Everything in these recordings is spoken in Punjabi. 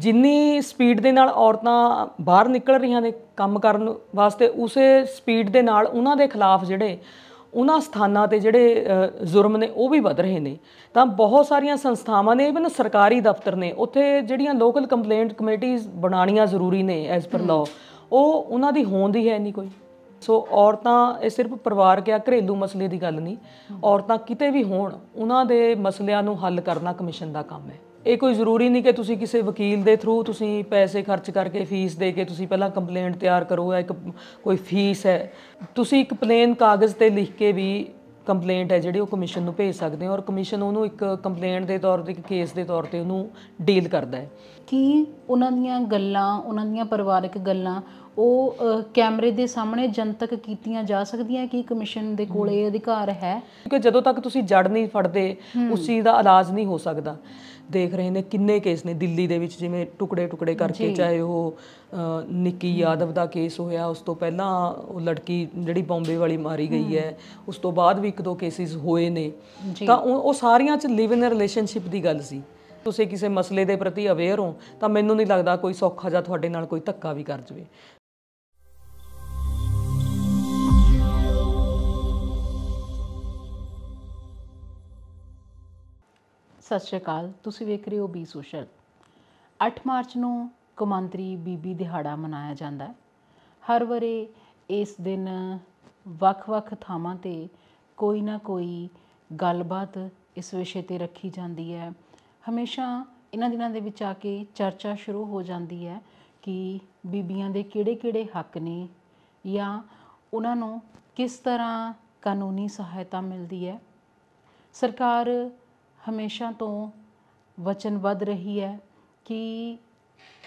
ਜਿੰਨੀ ਸਪੀਡ ਦੇ ਨਾਲ ਔਰਤਾਂ ਬਾਹਰ ਨਿਕਲ ਰਹੀਆਂ ਨੇ ਕੰਮ ਕਰਨ ਵਾਸਤੇ ਉਸੇ ਸਪੀਡ ਦੇ ਨਾਲ ਉਹਨਾਂ ਦੇ ਖਿਲਾਫ ਜਿਹੜੇ ਉਹਨਾਂ ਸਥਾਨਾਂ ਤੇ ਜਿਹੜੇ ਜ਼ੁਰਮ ਨੇ ਉਹ ਵੀ ਵਧ ਰਹੇ ਨੇ ਤਾਂ ਬਹੁਤ ਸਾਰੀਆਂ ਸੰਸਥਾਵਾਂ ਨੇ ਇਵਨ ਸਰਕਾਰੀ ਦਫ਼ਤਰ ਨੇ ਉੱਥੇ ਜਿਹੜੀਆਂ ਲੋਕਲ ਕੰਪਲੇਂਟ ਕਮੇਟੀਆਂ ਬਣਾਉਣੀਆਂ ਜ਼ਰੂਰੀ ਨੇ ਐਸ ਪਰ ਲਾਅ ਉਹ ਉਹਨਾਂ ਦੀ ਹੋਂਦ ਹੀ ਹੈ ਨਹੀਂ ਕੋਈ ਸੋ ਔਰਤਾਂ ਇਹ ਸਿਰਫ ਪਰਿਵਾਰ ਜਾਂ ਘਰੇਲੂ ਮਸਲੇ ਦੀ ਗੱਲ ਨਹੀਂ ਔਰਤਾਂ ਕਿਤੇ ਵੀ ਹੋਣ ਉਹਨਾਂ ਦੇ ਮਸਲਿਆਂ ਨੂੰ ਹੱਲ ਕਰਨਾ ਕਮਿਸ਼ਨ ਦਾ ਕੰਮ ਹੈ ਇਹ ਕੋਈ ਜ਼ਰੂਰੀ ਨਹੀਂ ਕਿ ਤੁਸੀਂ ਕਿਸੇ ਵਕੀਲ ਦੇ ਥਰੂ ਤੁਸੀਂ ਪੈਸੇ ਖਰਚ ਕਰਕੇ ਫੀਸ ਦੇ ਕੇ ਤੁਸੀਂ ਪਹਿਲਾਂ ਕੰਪਲੇਂਟ ਤਿਆਰ ਕਰੋ ਜਾਂ ਇੱਕ ਕੋਈ ਫੀਸ ਹੈ ਤੁਸੀਂ ਇੱਕ ਪਲੇਨ ਕਾਗਜ਼ ਤੇ ਲਿਖ ਕੇ ਵੀ ਕੰਪਲੇਂਟ ਹੈ ਜਿਹੜੀ ਉਹ ਕਮਿਸ਼ਨ ਨੂੰ ਭੇਜ ਸਕਦੇ ਹੋ ਔਰ ਕਮਿਸ਼ਨ ਉਹਨੂੰ ਇੱਕ ਕੰਪਲੇਂਟ ਦੇ ਤੌਰ ਤੇ ਇੱਕ ਕੇਸ ਦੇ ਤੌਰ ਤੇ ਉਹਨੂੰ ਡੀਲ ਕਰਦਾ ਹੈ ਕਿ ਉਹਨਾਂ ਦੀਆਂ ਗੱਲਾਂ ਉਹਨਾਂ ਦੀਆਂ ਪਰਿਵਾਰਕ ਗੱਲਾਂ ਉਹ ਕੈਮਰੇ ਦੇ ਸਾਹਮਣੇ ਜਨਤਕ ਕੀਤੀਆਂ ਜਾ ਸਕਦੀਆਂ ਕਿ ਕਮਿਸ਼ਨ ਦੇ ਕੋਲੇ ਅਧਿਕਾਰ ਹੈ ਕਿਉਂਕਿ ਜਦੋਂ ਤੱਕ ਤੁਸੀਂ ਜੜ ਨਹੀਂ ਫੜਦੇ ਉਸ ਚੀਜ਼ ਦਾ ਇਲਾਜ ਨਹੀਂ ਹੋ ਸਕਦਾ ਦੇਖ ਰਹੇ ਨੇ ਕਿੰਨੇ ਕੇਸ ਨੇ ਦਿੱਲੀ ਦੇ ਵਿੱਚ ਜਿਵੇਂ ਟੁਕੜੇ ਟੁਕੜੇ ਕਰਕੇ ਚਾਹੇ ਉਹ ਨਿੱਕੀ ਯਾਦਵ ਦਾ ਕੇਸ ਹੋਇਆ ਉਸ ਤੋਂ ਪਹਿਲਾਂ ਉਹ ਲੜਕੀ ਜਿਹੜੀ ਬੰਬੇ ਵਾਲੀ ਮਾਰੀ ਗਈ ਹੈ ਉਸ ਤੋਂ ਬਾਅਦ ਵੀ ਇੱਕ ਦੋ ਕੇਸਿਸ ਹੋਏ ਨੇ ਤਾਂ ਉਹ ਸਾਰੀਆਂ 'ਚ ਲਿਵ ਇਨ ਰਿਲੇਸ਼ਨਸ਼ਿਪ ਦੀ ਗੱਲ ਸੀ ਤੁਸੀਂ ਕਿਸੇ ਮਸਲੇ ਦੇ ਪ੍ਰਤੀ ਅਵੇਅਰ ਹੋ ਤਾਂ ਮੈਨੂੰ ਨਹੀਂ ਲੱਗਦਾ ਕੋਈ ਸੌਖਾ ਜਾਂ ਤੁਹਾਡੇ ਨਾਲ ਕੋਈ ਧੱਕਾ ਵੀ ਕਰ ਜਵੇ ਸਤਿ ਸ਼੍ਰੀ ਅਕਾਲ ਤੁਸੀਂ ਵੇਖ ਰਹੇ ਹੋ ਬੀ ਸੋਸ਼ਲ 8 ਮਾਰਚ ਨੂੰ ਕੁਮੰਤਰੀ ਬੀਬੀ ਦਿਹਾੜਾ ਮਨਾਇਆ ਜਾਂਦਾ ਹੈ ਹਰ ਵਰੇ ਇਸ ਦਿਨ ਵੱਖ-ਵੱਖ ਥਾਵਾਂ ਤੇ ਕੋਈ ਨਾ ਕੋਈ ਗੱਲਬਾਤ ਇਸ ਵਿਸ਼ੇ ਤੇ ਰੱਖੀ ਜਾਂਦੀ ਹੈ ਹਮੇਸ਼ਾ ਇਹਨਾਂ ਦਿਨਾਂ ਦੇ ਵਿੱਚ ਆ ਕੇ ਚਰਚਾ ਸ਼ੁਰੂ ਹੋ ਜਾਂਦੀ ਹੈ ਕਿ ਬੀਬੀਆਂ ਦੇ ਕਿਹੜੇ-ਕਿਹੜੇ ਹੱਕ ਨੇ ਜਾਂ ਉਹਨਾਂ ਨੂੰ ਕਿਸ ਤਰ੍ਹਾਂ ਕਾਨੂੰਨੀ ਸਹਾਇਤਾ ਮਿਲਦੀ ਹੈ ਸਰਕਾਰ ਹਮੇਸ਼ਾ ਤੋਂ ਵਚਨਬੱਧ ਰਹੀ ਹੈ ਕਿ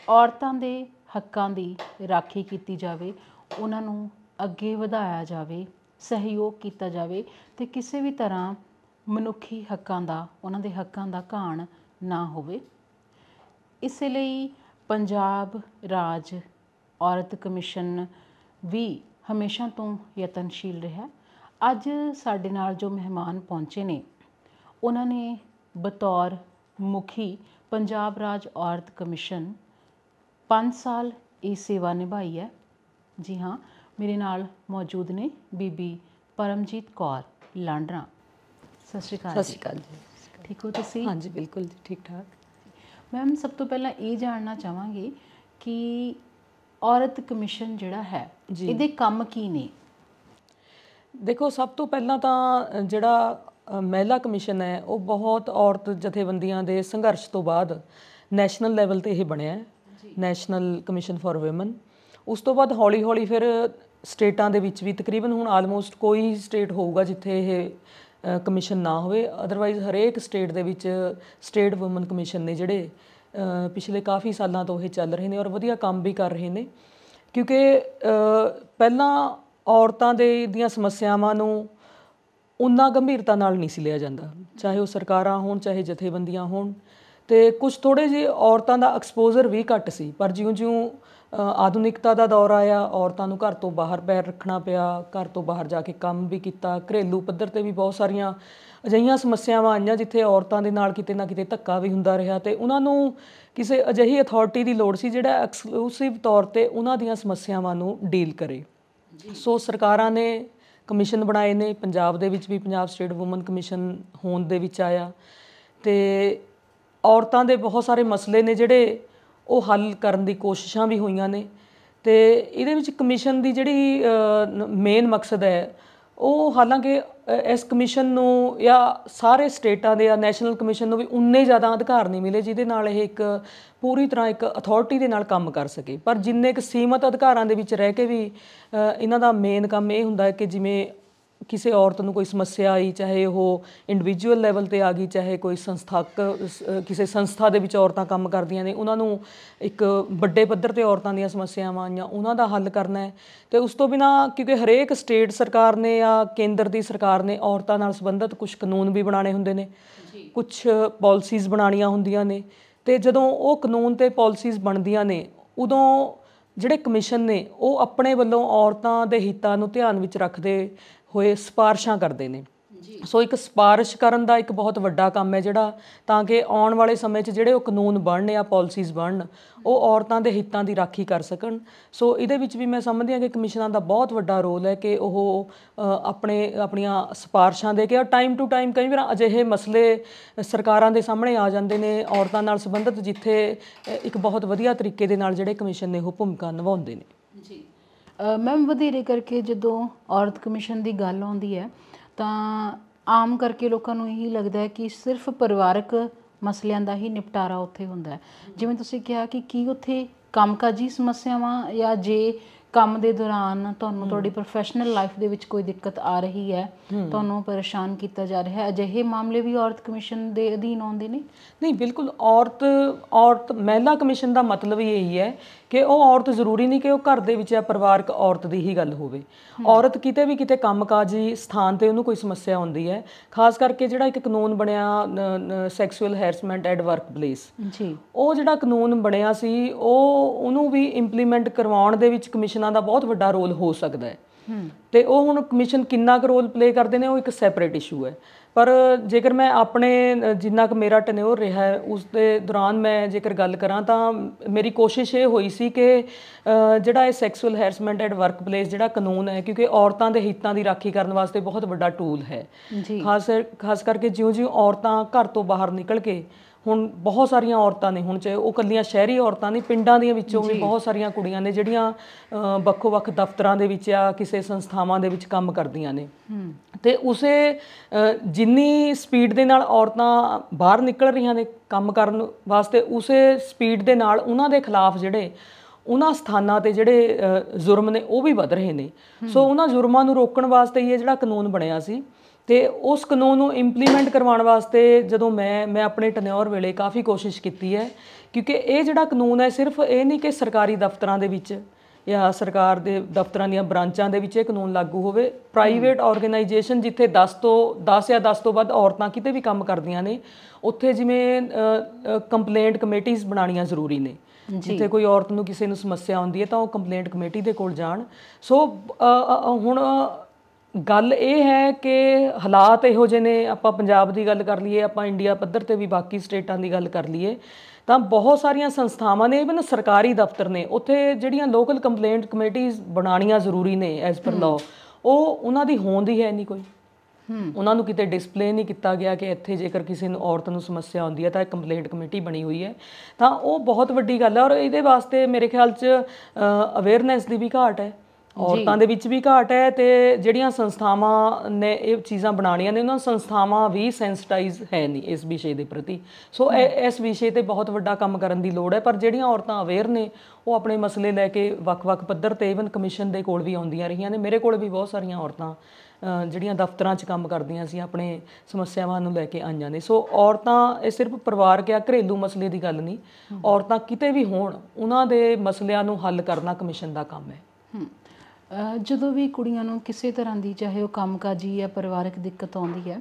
ਔਰਤਾਂ ਦੇ ਹੱਕਾਂ ਦੀ ਰਾਖੀ ਕੀਤੀ ਜਾਵੇ ਉਹਨਾਂ ਨੂੰ ਅੱਗੇ ਵਧਾਇਆ ਜਾਵੇ ਸਹਿਯੋਗ ਕੀਤਾ ਜਾਵੇ ਤੇ ਕਿਸੇ ਵੀ ਤਰ੍ਹਾਂ ਮਨੁੱਖੀ ਹੱਕਾਂ ਦਾ ਉਹਨਾਂ ਦੇ ਹੱਕਾਂ ਦਾ ਘਾਣ ਨਾ ਹੋਵੇ ਇਸੇ ਲਈ ਪੰਜਾਬ ਰਾਜ ਔਰਤ ਕਮਿਸ਼ਨ ਵੀ ਹਮੇਸ਼ਾ ਤੋਂ ਯਤਨਸ਼ੀਲ ਰਿਹਾ ਅੱਜ ਸਾਡੇ ਨਾਲ ਜੋ ਮਹਿਮਾਨ ਪਹੁੰਚੇ ਨੇ ਉਹਨਾਂ ਨੇ ਬਤੌਰ ਮੁਖੀ ਪੰਜਾਬ ਰਾਜ ਔਰਤ ਕਮਿਸ਼ਨ 5 ਸਾਲ ਇਹ ਸੇਵਾ ਨਿਭਾਈ ਹੈ ਜੀ ਹਾਂ ਮੇਰੇ ਨਾਲ ਮੌਜੂਦ ਨੇ ਬੀਬੀ ਪਰਮਜੀਤ ਕੌਰ ਲਾਂਡਰਾ ਸਤਿ ਸ਼੍ਰੀ ਅਕਾਲ ਸਤਿ ਸ਼੍ਰੀ ਅਕਾਲ ਜੀ ਠੀਕ ਹੋ ਤੁਸੀਂ ਹਾਂਜੀ ਬਿਲਕੁਲ ਜੀ ਠੀਕ ਠਾਕ ਮੈਮ ਸਭ ਤੋਂ ਪਹਿਲਾਂ ਇਹ ਜਾਣਨਾ ਚਾਹਾਂਗੇ ਕਿ ਔਰਤ ਕਮਿਸ਼ਨ ਜਿਹੜਾ ਹੈ ਇਹਦੇ ਕੰਮ ਕੀ ਨੇ ਦੇਖੋ ਸਭ ਤੋਂ ਪਹਿਲਾਂ ਤਾਂ ਜਿਹੜਾ ਮਹਿਲਾ ਕਮਿਸ਼ਨ ਹੈ ਉਹ ਬਹੁਤ ਔਰਤ ਜਥੇਬੰਦੀਆਂ ਦੇ ਸੰਘਰਸ਼ ਤੋਂ ਬਾਅਦ ਨੈਸ਼ਨਲ ਲੈਵਲ ਤੇ ਇਹ ਬਣਿਆ ਹੈ ਨੈਸ਼ਨਲ ਕਮਿਸ਼ਨ ਫਾਰ ਔਮਨ ਉਸ ਤੋਂ ਬਾਅਦ ਹੌਲੀ-ਹੌਲੀ ਫਿਰ ਸਟੇਟਾਂ ਦੇ ਵਿੱਚ ਵੀ ਤਕਰੀਬਨ ਹੁਣ ਆਲਮੋਸਟ ਕੋਈ ਸਟੇਟ ਹੋਊਗਾ ਜਿੱਥੇ ਇਹ ਕਮਿਸ਼ਨ ਨਾ ਹੋਵੇ ਅਦਰਵਾਈਜ਼ ਹਰੇਕ ਸਟੇਟ ਦੇ ਵਿੱਚ ਸਟੇਟ ਔਮਨ ਕਮਿਸ਼ਨ ਨੇ ਜਿਹੜੇ ਪਿਛਲੇ ਕਾਫੀ ਸਾਲਾਂ ਤੋਂ ਇਹ ਚੱਲ ਰਹੇ ਨੇ ਔਰ ਵਧੀਆ ਕੰਮ ਵੀ ਕਰ ਰਹੇ ਨੇ ਕਿਉਂਕਿ ਪਹਿਲਾਂ ਔਰਤਾਂ ਦੇ ਦੀਆਂ ਸਮੱਸਿਆਵਾਂ ਨੂੰ ਉਨਾ ਗੰਭੀਰਤਾ ਨਾਲ ਨਹੀਂ ਸੀ ਲਿਆ ਜਾਂਦਾ ਚਾਹੇ ਉਹ ਸਰਕਾਰਾਂ ਹੋਣ ਚਾਹੇ ਜਥੇਬੰਦੀਆਂ ਹੋਣ ਤੇ ਕੁਝ ਥੋੜੇ ਜਿਹੇ ਔਰਤਾਂ ਦਾ ਐਕਸਪੋਜ਼ਰ ਵੀ ਘੱਟ ਸੀ ਪਰ ਜਿਉਂ-ਜਿਉਂ ਆਧੁਨਿਕਤਾ ਦਾ ਦੌਰ ਆਇਆ ਔਰਤਾਂ ਨੂੰ ਘਰ ਤੋਂ ਬਾਹਰ ਪੈਰ ਰੱਖਣਾ ਪਿਆ ਘਰ ਤੋਂ ਬਾਹਰ ਜਾ ਕੇ ਕੰਮ ਵੀ ਕੀਤਾ ਘਰੇਲੂ ਪੱਧਰ ਤੇ ਵੀ ਬਹੁਤ ਸਾਰੀਆਂ ਅਜਈਆਂ ਸਮੱਸਿਆਵਾਂ ਆਈਆਂ ਜਿੱਥੇ ਔਰਤਾਂ ਦੇ ਨਾਲ ਕਿਤੇ ਨਾ ਕਿਤੇ ਧੱਕਾ ਵੀ ਹੁੰਦਾ ਰਿਹਾ ਤੇ ਉਹਨਾਂ ਨੂੰ ਕਿਸੇ ਅਜਿਹੀ ਅਥਾਰਟੀ ਦੀ ਲੋੜ ਸੀ ਜਿਹੜਾ ਐਕਸਕਲੂਸਿਵ ਤੌਰ ਤੇ ਉਹਨਾਂ ਦੀਆਂ ਸਮੱਸਿਆਵਾਂ ਨੂੰ ਡੀਲ ਕਰੇ ਸੋ ਸਰਕਾਰਾਂ ਨੇ ਕਮਿਸ਼ਨ ਬਣਾਏ ਨੇ ਪੰਜਾਬ ਦੇ ਵਿੱਚ ਵੀ ਪੰਜਾਬ ਸਟੇਟ ਔਮਨ ਕਮਿਸ਼ਨ ਹੋਣ ਦੇ ਵਿੱਚ ਆਇਆ ਤੇ ਔਰਤਾਂ ਦੇ ਬਹੁਤ ਸਾਰੇ ਮਸਲੇ ਨੇ ਜਿਹੜੇ ਉਹ ਹੱਲ ਕਰਨ ਦੀ ਕੋਸ਼ਿਸ਼ਾਂ ਵੀ ਹੋਈਆਂ ਨੇ ਤੇ ਇਹਦੇ ਵਿੱਚ ਕਮਿਸ਼ਨ ਦੀ ਜਿਹੜੀ ਮੇਨ ਮਕਸਦ ਹੈ ਉਹ ਹਾਲਾਂਕਿ ਇਸ ਕਮਿਸ਼ਨ ਨੂੰ ਜਾਂ ਸਾਰੇ ਸਟੇਟਾਂ ਦੇ ਜਾਂ ਨੈਸ਼ਨਲ ਕਮਿਸ਼ਨ ਨੂੰ ਵੀ ਉਨੇ ਜ਼ਿਆਦਾ ਅਧਿਕਾਰ ਨਹੀਂ ਮਿਲੇ ਜਿਹਦੇ ਨਾਲ ਇਹ ਇੱਕ ਪੂਰੀ ਤਰ੍ਹਾਂ ਇੱਕ ਅਥਾਰਟੀ ਦੇ ਨਾਲ ਕੰਮ ਕਰ ਸਕੇ ਪਰ ਜਿੰਨੇ ਕੁ ਸੀਮਤ ਅਧਿਕਾਰਾਂ ਦੇ ਵਿੱਚ ਰਹਿ ਕੇ ਵੀ ਇਹਨਾਂ ਦਾ ਮੇਨ ਕੰਮ ਇਹ ਹੁੰਦਾ ਹੈ ਕਿ ਜਿਵੇਂ ਕਿਸੇ ਔਰਤ ਨੂੰ ਕੋਈ ਸਮੱਸਿਆ ਆਈ ਚਾਹੇ ਉਹ ਇੰਡੀਵਿਜੂਅਲ ਲੈਵਲ ਤੇ ਆ ਗਈ ਚਾਹੇ ਕੋਈ ਸੰਸਥਾਕ ਕਿਸੇ ਸੰਸਥਾ ਦੇ ਵਿੱਚ ਔਰਤਾਂ ਕੰਮ ਕਰਦੀਆਂ ਨੇ ਉਹਨਾਂ ਨੂੰ ਇੱਕ ਵੱਡੇ ਪੱਧਰ ਤੇ ਔਰਤਾਂ ਦੀਆਂ ਸਮੱਸਿਆਵਾਂ ਆਈਆਂ ਉਹਨਾਂ ਦਾ ਹੱਲ ਕਰਨਾ ਹੈ ਤੇ ਉਸ ਤੋਂ ਬਿਨਾ ਕਿਉਂਕਿ ਹਰੇਕ ਸਟੇਟ ਸਰਕਾਰ ਨੇ ਆ ਕੇਂਦਰ ਦੀ ਸਰਕਾਰ ਨੇ ਔਰਤਾਂ ਨਾਲ ਸੰਬੰਧਿਤ ਕੁਝ ਕਾਨੂੰਨ ਵੀ ਬਣਾਉਣੇ ਹੁੰਦੇ ਨੇ ਕੁਝ ਪਾਲਿਸੀਜ਼ ਬਣਾਉਣੀਆਂ ਹੁੰਦੀਆਂ ਨੇ ਤੇ ਜਦੋਂ ਉਹ ਕਾਨੂੰਨ ਤੇ ਪਾਲਿਸੀਜ਼ ਬਣਦੀਆਂ ਨੇ ਉਦੋਂ ਜਿਹੜੇ ਕਮਿਸ਼ਨ ਨੇ ਉਹ ਆਪਣੇ ਵੱਲੋਂ ਔਰਤਾਂ ਦੇ ਹਿੱਤਾਂ ਨੂੰ ਧਿਆਨ ਵਿੱਚ ਰੱਖਦੇ ਹੋਏ ਸਿਫਾਰਿਸ਼ਾਂ ਕਰਦੇ ਨੇ ਸੋ ਇੱਕ ਸਿਫਾਰਿਸ਼ ਕਰਨ ਦਾ ਇੱਕ ਬਹੁਤ ਵੱਡਾ ਕੰਮ ਹੈ ਜਿਹੜਾ ਤਾਂ ਕਿ ਆਉਣ ਵਾਲੇ ਸਮੇਂ 'ਚ ਜਿਹੜੇ ਉਹ ਕਾਨੂੰਨ ਬਣਨੇ ਆ ਪਾਲਿਸੀਜ਼ ਬਣਨ ਉਹ ਔਰਤਾਂ ਦੇ ਹਿੱਤਾਂ ਦੀ ਰਾਖੀ ਕਰ ਸਕਣ ਸੋ ਇਹਦੇ ਵਿੱਚ ਵੀ ਮੈਂ ਸਮਝਦੀ ਹਾਂ ਕਿ ਕਮਿਸ਼ਨਾਂ ਦਾ ਬਹੁਤ ਵੱਡਾ ਰੋਲ ਹੈ ਕਿ ਉਹ ਆਪਣੇ ਆਪਣੀਆਂ ਸਿਫਾਰਿਸ਼ਾਂ ਦੇ ਕੇ ਔਰ ਟਾਈਮ ਟੂ ਟਾਈਮ ਕਈ ਵਾਰ ਅਜਿਹੇ ਮਸਲੇ ਸਰਕਾਰਾਂ ਦੇ ਸਾਹਮਣੇ ਆ ਜਾਂਦੇ ਨੇ ਔਰਤਾਂ ਨਾਲ ਸੰਬੰਧਿਤ ਜਿੱਥੇ ਇੱਕ ਬਹੁਤ ਵਧੀਆ ਤਰੀਕੇ ਦੇ ਨਾਲ ਜਿਹੜੇ ਕਮਿਸ਼ਨ ਨੇ ਉਹ ਭੂਮਿਕਾ ਨਿਭਾਉਂਦੇ ਨੇ ਜੀ ਮੈਮ ਵਧੇਰੇ ਕਰਕੇ ਜਦੋਂ ਔਰਤ ਕਮਿਸ਼ਨ ਦੀ ਗੱਲ ਆਉਂਦੀ ਹੈ ਤਾਂ ਆਮ ਕਰਕੇ ਲੋਕਾਂ ਨੂੰ ਇਹੀ ਲੱਗਦਾ ਹੈ ਕਿ ਸਿਰਫ ਪਰਿਵਾਰਕ ਮਸਲਿਆਂ ਦਾ ਹੀ ਨਿਪਟਾਰਾ ਉੱਥੇ ਹੁੰਦਾ ਹੈ ਜਿਵੇਂ ਤੁਸੀਂ ਕਿਹਾ ਕਿ ਕੀ ਉੱਥੇ ਕੰਮਕਾਜੀ ਸਮੱਸਿਆਵਾਂ ਜਾਂ ਜੇ ਕੰਮ ਦੇ ਦੌਰਾਨ ਤੁਹਾਨੂੰ ਤੁਹਾਡੀ ਪ੍ਰੋਫੈਸ਼ਨਲ ਲਾਈਫ ਦੇ ਵਿੱਚ ਕੋਈ ਦਿੱਕਤ ਆ ਰਹੀ ਹੈ ਤੁਹਾਨੂੰ ਪਰੇਸ਼ਾਨ ਕੀਤਾ ਜਾ ਰਿਹਾ ਹੈ ਅਜਿਹੇ ਮਾਮਲੇ ਵੀ ਔਰਤ ਕਮਿਸ਼ਨ ਦੇ ਅਧੀਨ ਆਉਂਦੇ ਨੇ ਨਹੀਂ ਬਿਲਕੁਲ ਔਰਤ ਔਰਤ ਮਹਿਲਾ ਕਮਿਸ਼ਨ ਦਾ ਮਤਲਬ ਇਹ ਹੀ ਹੈ ਕਿ ਉਹ ਔਰਤ ਜ਼ਰੂਰੀ ਨਹੀਂ ਕਿ ਉਹ ਘਰ ਦੇ ਵਿੱਚ ਹੈ ਪਰਿਵਾਰਕ ਔਰਤ ਦੀ ਹੀ ਗੱਲ ਹੋਵੇ ਔਰਤ ਕਿਤੇ ਵੀ ਕਿਤੇ ਕੰਮਕਾਜੀ ਸਥਾਨ ਤੇ ਉਹਨੂੰ ਕੋਈ ਸਮੱਸਿਆ ਆਉਂਦੀ ਹੈ ਖਾਸ ਕਰਕੇ ਜਿਹੜਾ ਇੱਕ ਕਾਨੂੰਨ ਬਣਿਆ sexual harassment at work place ਜੀ ਉਹ ਜਿਹੜਾ ਕਾਨੂੰਨ ਬਣਿਆ ਸੀ ਉਹ ਉਹਨੂੰ ਵੀ ਇੰਪਲੀਮੈਂਟ ਕਰਵਾਉਣ ਦੇ ਵਿੱਚ ਕਮਿਸ਼ਨ ਕਮਿਸ਼ਨਾਂ ਦਾ ਬਹੁਤ ਵੱਡਾ ਰੋਲ ਹੋ ਸਕਦਾ ਹੈ ਤੇ ਉਹ ਹੁਣ ਕਮਿਸ਼ਨ ਕਿੰਨਾ ਕੁ ਰੋਲ ਪਲੇ ਕਰਦੇ ਨੇ ਉਹ ਇੱਕ ਸੈਪਰੇਟ ਇਸ਼ੂ ਹੈ ਪਰ ਜੇਕਰ ਮੈਂ ਆਪਣੇ ਜਿੰਨਾ ਕੁ ਮੇਰਾ ਟਨਿਓਰ ਰਿਹਾ ਹੈ ਉਸ ਦੇ ਦੌਰਾਨ ਮੈਂ ਜੇਕਰ ਗੱਲ ਕਰਾਂ ਤਾਂ ਮੇਰੀ ਕੋਸ਼ਿਸ਼ ਇਹ ਹੋਈ ਸੀ ਕਿ ਜਿਹੜਾ ਇਹ sexual harassment at work place ਜਿਹੜਾ ਕਾਨੂੰਨ ਹੈ ਕਿਉਂਕਿ ਔਰਤਾਂ ਦੇ ਹਿੱਤਾਂ ਦੀ ਰਾਖੀ ਕਰਨ ਵਾਸਤੇ ਬਹੁਤ ਵੱਡਾ ਟੂਲ ਹੈ ਖਾਸ ਖਾਸ ਕਰਕੇ ਜਿਉਂ-ਜਿਉਂ ਔਰਤਾਂ ਘਰ ਤੋਂ ਬਾਹਰ ਨਿਕਲ ਕੇ ਹੁਣ ਬਹੁਤ ਸਾਰੀਆਂ ਔਰਤਾਂ ਨੇ ਹੁਣ ਚਾਹੇ ਉਹ ਕੱਲੀਆਂ ਸ਼ਹਿਰੀ ਔਰਤਾਂ ਨਹੀਂ ਪਿੰਡਾਂ ਦੀਆਂ ਵਿੱਚੋਂ ਵੀ ਬਹੁਤ ਸਾਰੀਆਂ ਕੁੜੀਆਂ ਨੇ ਜਿਹੜੀਆਂ ਵੱਖੋ-ਵੱਖ ਦਫ਼ਤਰਾਂ ਦੇ ਵਿੱਚ ਆ ਕਿਸੇ ਸੰਸਥਾਵਾਂ ਦੇ ਵਿੱਚ ਕੰਮ ਕਰਦੀਆਂ ਨੇ ਤੇ ਉਸੇ ਜਿੰਨੀ ਸਪੀਡ ਦੇ ਨਾਲ ਔਰਤਾਂ ਬਾਹਰ ਨਿਕਲ ਰਹੀਆਂ ਨੇ ਕੰਮ ਕਰਨ ਵਾਸਤੇ ਉਸੇ ਸਪੀਡ ਦੇ ਨਾਲ ਉਹਨਾਂ ਦੇ ਖਿਲਾਫ ਜਿਹੜੇ ਉਹਨਾਂ ਸਥਾਨਾਂ ਤੇ ਜਿਹੜੇ ਜ਼ੁਰਮ ਨੇ ਉਹ ਵੀ ਵੱਧ ਰਹੇ ਨੇ ਸੋ ਉਹਨਾਂ ਜ਼ੁਰਮਾਂ ਨੂੰ ਰੋਕਣ ਵਾਸਤੇ ਹੀ ਇਹ ਜਿਹੜਾ ਕਾਨੂੰਨ ਬਣਿਆ ਸੀ ਤੇ ਉਸ ਕਾਨੂੰਨ ਨੂੰ ਇੰਪਲੀਮੈਂਟ ਕਰਵਾਉਣ ਵਾਸਤੇ ਜਦੋਂ ਮੈਂ ਮੈਂ ਆਪਣੇ ਟਨਿਓਰ ਵੇਲੇ ਕਾਫੀ ਕੋਸ਼ਿਸ਼ ਕੀਤੀ ਹੈ ਕਿਉਂਕਿ ਇਹ ਜਿਹੜਾ ਕਾਨੂੰਨ ਹੈ ਸਿਰਫ ਇਹ ਨਹੀਂ ਕਿ ਸਰਕਾਰੀ ਦਫ਼ਤਰਾਂ ਦੇ ਵਿੱਚ ਜਾਂ ਸਰਕਾਰ ਦੇ ਦਫ਼ਤਰਾਂ ਦੀਆਂ ਬ੍ਰਾਂਚਾਂ ਦੇ ਵਿੱਚ ਇਹ ਕਾਨੂੰਨ ਲਾਗੂ ਹੋਵੇ ਪ੍ਰਾਈਵੇਟ ਆਰਗੇਨਾਈਜੇਸ਼ਨ ਜਿੱਥੇ 10 ਤੋਂ 10 ਜਾਂ 10 ਤੋਂ ਵੱਧ ਔਰਤਾਂ ਕਿਤੇ ਵੀ ਕੰਮ ਕਰਦੀਆਂ ਨੇ ਉੱਥੇ ਜਿਵੇਂ ਕੰਪਲੇਂਟ ਕਮੇਟੀਆਂ ਬਣਾਉਣੀਆਂ ਜ਼ਰੂਰੀ ਨੇ ਜਿੱਥੇ ਕੋਈ ਔਰਤ ਨੂੰ ਕਿਸੇ ਨੂੰ ਸਮੱਸਿਆ ਆਉਂਦੀ ਹੈ ਤਾਂ ਉਹ ਕੰਪਲੇਂਟ ਕਮੇਟੀ ਦੇ ਕੋਲ ਜਾਣ ਸੋ ਹੁਣ ਗੱਲ ਇਹ ਹੈ ਕਿ ਹਾਲਾਤ ਇਹੋ ਜਿਹੇ ਨੇ ਆਪਾਂ ਪੰਜਾਬ ਦੀ ਗੱਲ ਕਰ ਲਈਏ ਆਪਾਂ ਇੰਡੀਆ ਪੱਧਰ ਤੇ ਵੀ ਬਾਕੀ ਸਟੇਟਾਂ ਦੀ ਗੱਲ ਕਰ ਲਈਏ ਤਾਂ ਬਹੁਤ ਸਾਰੀਆਂ ਸੰਸਥਾਵਾਂ ਨੇ ਇਵਨ ਸਰਕਾਰੀ ਦਫ਼ਤਰ ਨੇ ਉੱਥੇ ਜਿਹੜੀਆਂ ਲੋਕਲ ਕੰਪਲੇਂਟ ਕਮੇਟੀਆਂ ਬਣਾਉਣੀਆਂ ਜ਼ਰੂਰੀ ਨੇ ਐਸ ਪਰ ਲਾਅ ਉਹ ਉਹਨਾਂ ਦੀ ਹੋਂਦ ਹੀ ਹੈ ਨਹੀਂ ਕੋਈ ਉਹਨਾਂ ਨੂੰ ਕਿਤੇ ਡਿਸਪਲੇ ਨਹੀਂ ਕੀਤਾ ਗਿਆ ਕਿ ਇੱਥੇ ਜੇਕਰ ਕਿਸੇ ਨੂੰ ਔਰਤ ਨੂੰ ਸਮੱਸਿਆ ਆਉਂਦੀ ਹੈ ਤਾਂ ਇੱਕ ਕੰਪਲੇਂਟ ਕਮੇਟੀ ਬਣੀ ਹੋਈ ਹੈ ਤਾਂ ਉਹ ਬਹੁਤ ਵੱਡੀ ਗੱਲ ਹੈ ਔਰ ਇਹਦੇ ਵਾਸਤੇ ਮੇਰੇ ਖਿਆਲ 'ਚ ਅਵੇਅਰਨੈਸ ਦੀ ਵੀ ਘਾਟ ਹੈ ਔਰਤਾਂ ਦੇ ਵਿੱਚ ਵੀ ਘਾਟ ਹੈ ਤੇ ਜਿਹੜੀਆਂ ਸੰਸਥਾਵਾਂ ਨੇ ਇਹ ਚੀਜ਼ਾਂ ਬਣਾਉਣੀਆਂ ਨੇ ਉਹਨਾਂ ਸੰਸਥਾਵਾਂ ਵੀ ਸੈਂਸਿਟਾਈਜ਼ ਹੈ ਨਹੀਂ ਇਸ ਵਿਸ਼ੇ ਦੇ ਪ੍ਰਤੀ ਸੋ ਇਸ ਵਿਸ਼ੇ ਤੇ ਬਹੁਤ ਵੱਡਾ ਕੰਮ ਕਰਨ ਦੀ ਲੋੜ ਹੈ ਪਰ ਜਿਹੜੀਆਂ ਔਰਤਾਂ ਅਵੇਅਰ ਨੇ ਉਹ ਆਪਣੇ ਮਸਲੇ ਲੈ ਕੇ ਵੱਖ-ਵੱਖ ਪੱਧਰ ਤੇ ਇਵਨ ਕਮਿਸ਼ਨ ਦੇ ਕੋਲ ਵੀ ਆਉਂਦੀਆਂ ਰਹੀਆਂ ਨੇ ਮੇਰੇ ਕੋਲ ਵੀ ਬਹੁਤ ਸਾਰੀਆਂ ਔਰਤਾਂ ਜਿਹੜੀਆਂ ਦਫ਼ਤਰਾਂ 'ਚ ਕੰਮ ਕਰਦੀਆਂ ਸੀ ਆਪਣੇ ਸਮੱਸਿਆਵਾਂ ਨੂੰ ਲੈ ਕੇ ਆਈਆਂ ਨੇ ਸੋ ਔਰਤਾਂ ਇਹ ਸਿਰਫ ਪਰਿਵਾਰ ਕਿਆ ਘਰੇਲੂ ਮਸਲੇ ਦੀ ਗੱਲ ਨਹੀਂ ਔਰਤਾਂ ਕਿਤੇ ਵੀ ਹੋਣ ਉਹਨਾਂ ਦੇ ਮਸਲਿਆਂ ਨੂੰ ਹੱਲ ਕਰਨਾ ਕਮਿਸ਼ਨ ਦਾ ਕੰਮ ਹੈ ਜਦੋਂ ਵੀ ਕੁੜੀਆਂ ਨੂੰ ਕਿਸੇ ਤਰ੍ਹਾਂ ਦੀ ਚਾਹੇ ਉਹ ਕੰਮਕਾਜੀ ਜਾਂ ਪਰਿਵਾਰਕ ਦਿੱਕਤ ਆਉਂਦੀ ਹੈ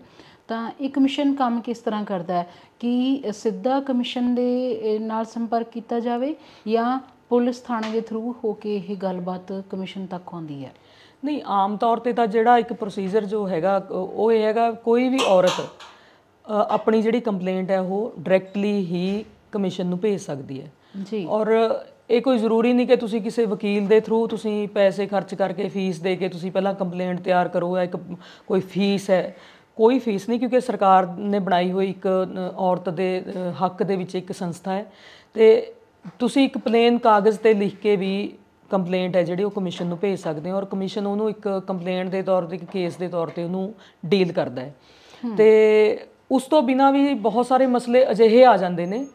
ਤਾਂ ਇਹ ਕਮਿਸ਼ਨ ਕੰਮ ਕਿਸ ਤਰ੍ਹਾਂ ਕਰਦਾ ਹੈ ਕਿ ਸਿੱਧਾ ਕਮਿਸ਼ਨ ਦੇ ਨਾਲ ਸੰਪਰਕ ਕੀਤਾ ਜਾਵੇ ਜਾਂ ਪੁਲਿਸ ਥਾਣੇ ਦੇ ਥਰੂ ਹੋ ਕੇ ਇਹ ਗੱਲਬਾਤ ਕਮਿਸ਼ਨ ਤੱਕ ਆਉਂਦੀ ਹੈ ਨਹੀਂ ਆਮ ਤੌਰ ਤੇ ਤਾਂ ਜਿਹੜਾ ਇੱਕ ਪ੍ਰੋਸੀਜਰ ਜੋ ਹੈਗਾ ਉਹ ਇਹ ਹੈਗਾ ਕੋਈ ਵੀ ਔਰਤ ਆਪਣੀ ਜਿਹੜੀ ਕੰਪਲੇਂਟ ਹੈ ਉਹ ਡਾਇਰੈਕਟਲੀ ਹੀ ਕਮਿਸ਼ਨ ਨੂੰ ਭੇਜ ਸਕਦੀ ਹੈ ਜੀ ਔਰ ਇਹ ਕੋਈ ਜ਼ਰੂਰੀ ਨਹੀਂ ਕਿ ਤੁਸੀਂ ਕਿਸੇ ਵਕੀਲ ਦੇ ਥਰੂ ਤੁਸੀਂ ਪੈਸੇ ਖਰਚ ਕਰਕੇ ਫੀਸ ਦੇ ਕੇ ਤੁਸੀਂ ਪਹਿਲਾਂ ਕੰਪਲੇਂਟ ਤਿਆਰ ਕਰੋ ਜਾਂ ਇੱਕ ਕੋਈ ਫੀਸ ਹੈ ਕੋਈ ਫੀਸ ਨਹੀਂ ਕਿਉਂਕਿ ਸਰਕਾਰ ਨੇ ਬਣਾਈ ਹੋਈ ਇੱਕ ਔਰਤ ਦੇ ਹੱਕ ਦੇ ਵਿੱਚ ਇੱਕ ਸੰਸਥਾ ਹੈ ਤੇ ਤੁਸੀਂ ਇੱਕ ਪਲੇਨ ਕਾਗਜ਼ ਤੇ ਲਿਖ ਕੇ ਵੀ ਕੰਪਲੇਂਟ ਹੈ ਜਿਹੜੀ ਉਹ ਕਮਿਸ਼ਨ ਨੂੰ ਭੇਜ ਸਕਦੇ ਹੋ ਔਰ ਕਮਿਸ਼ਨ ਉਹਨੂੰ ਇੱਕ ਕੰਪਲੇਂਟ ਦੇ ਤੌਰ ਤੇ ਇੱਕ ਕੇਸ ਦੇ ਤੌਰ ਤੇ ਉਹਨੂੰ ਡੀਲ ਕਰਦਾ ਹੈ ਤੇ ਉਸ ਤੋਂ ਬਿਨਾ ਵੀ ਬਹੁਤ ਸਾਰੇ ਮਸਲੇ ਅਜਿਹੇ ਆ ਜਾਂਦੇ ਨੇ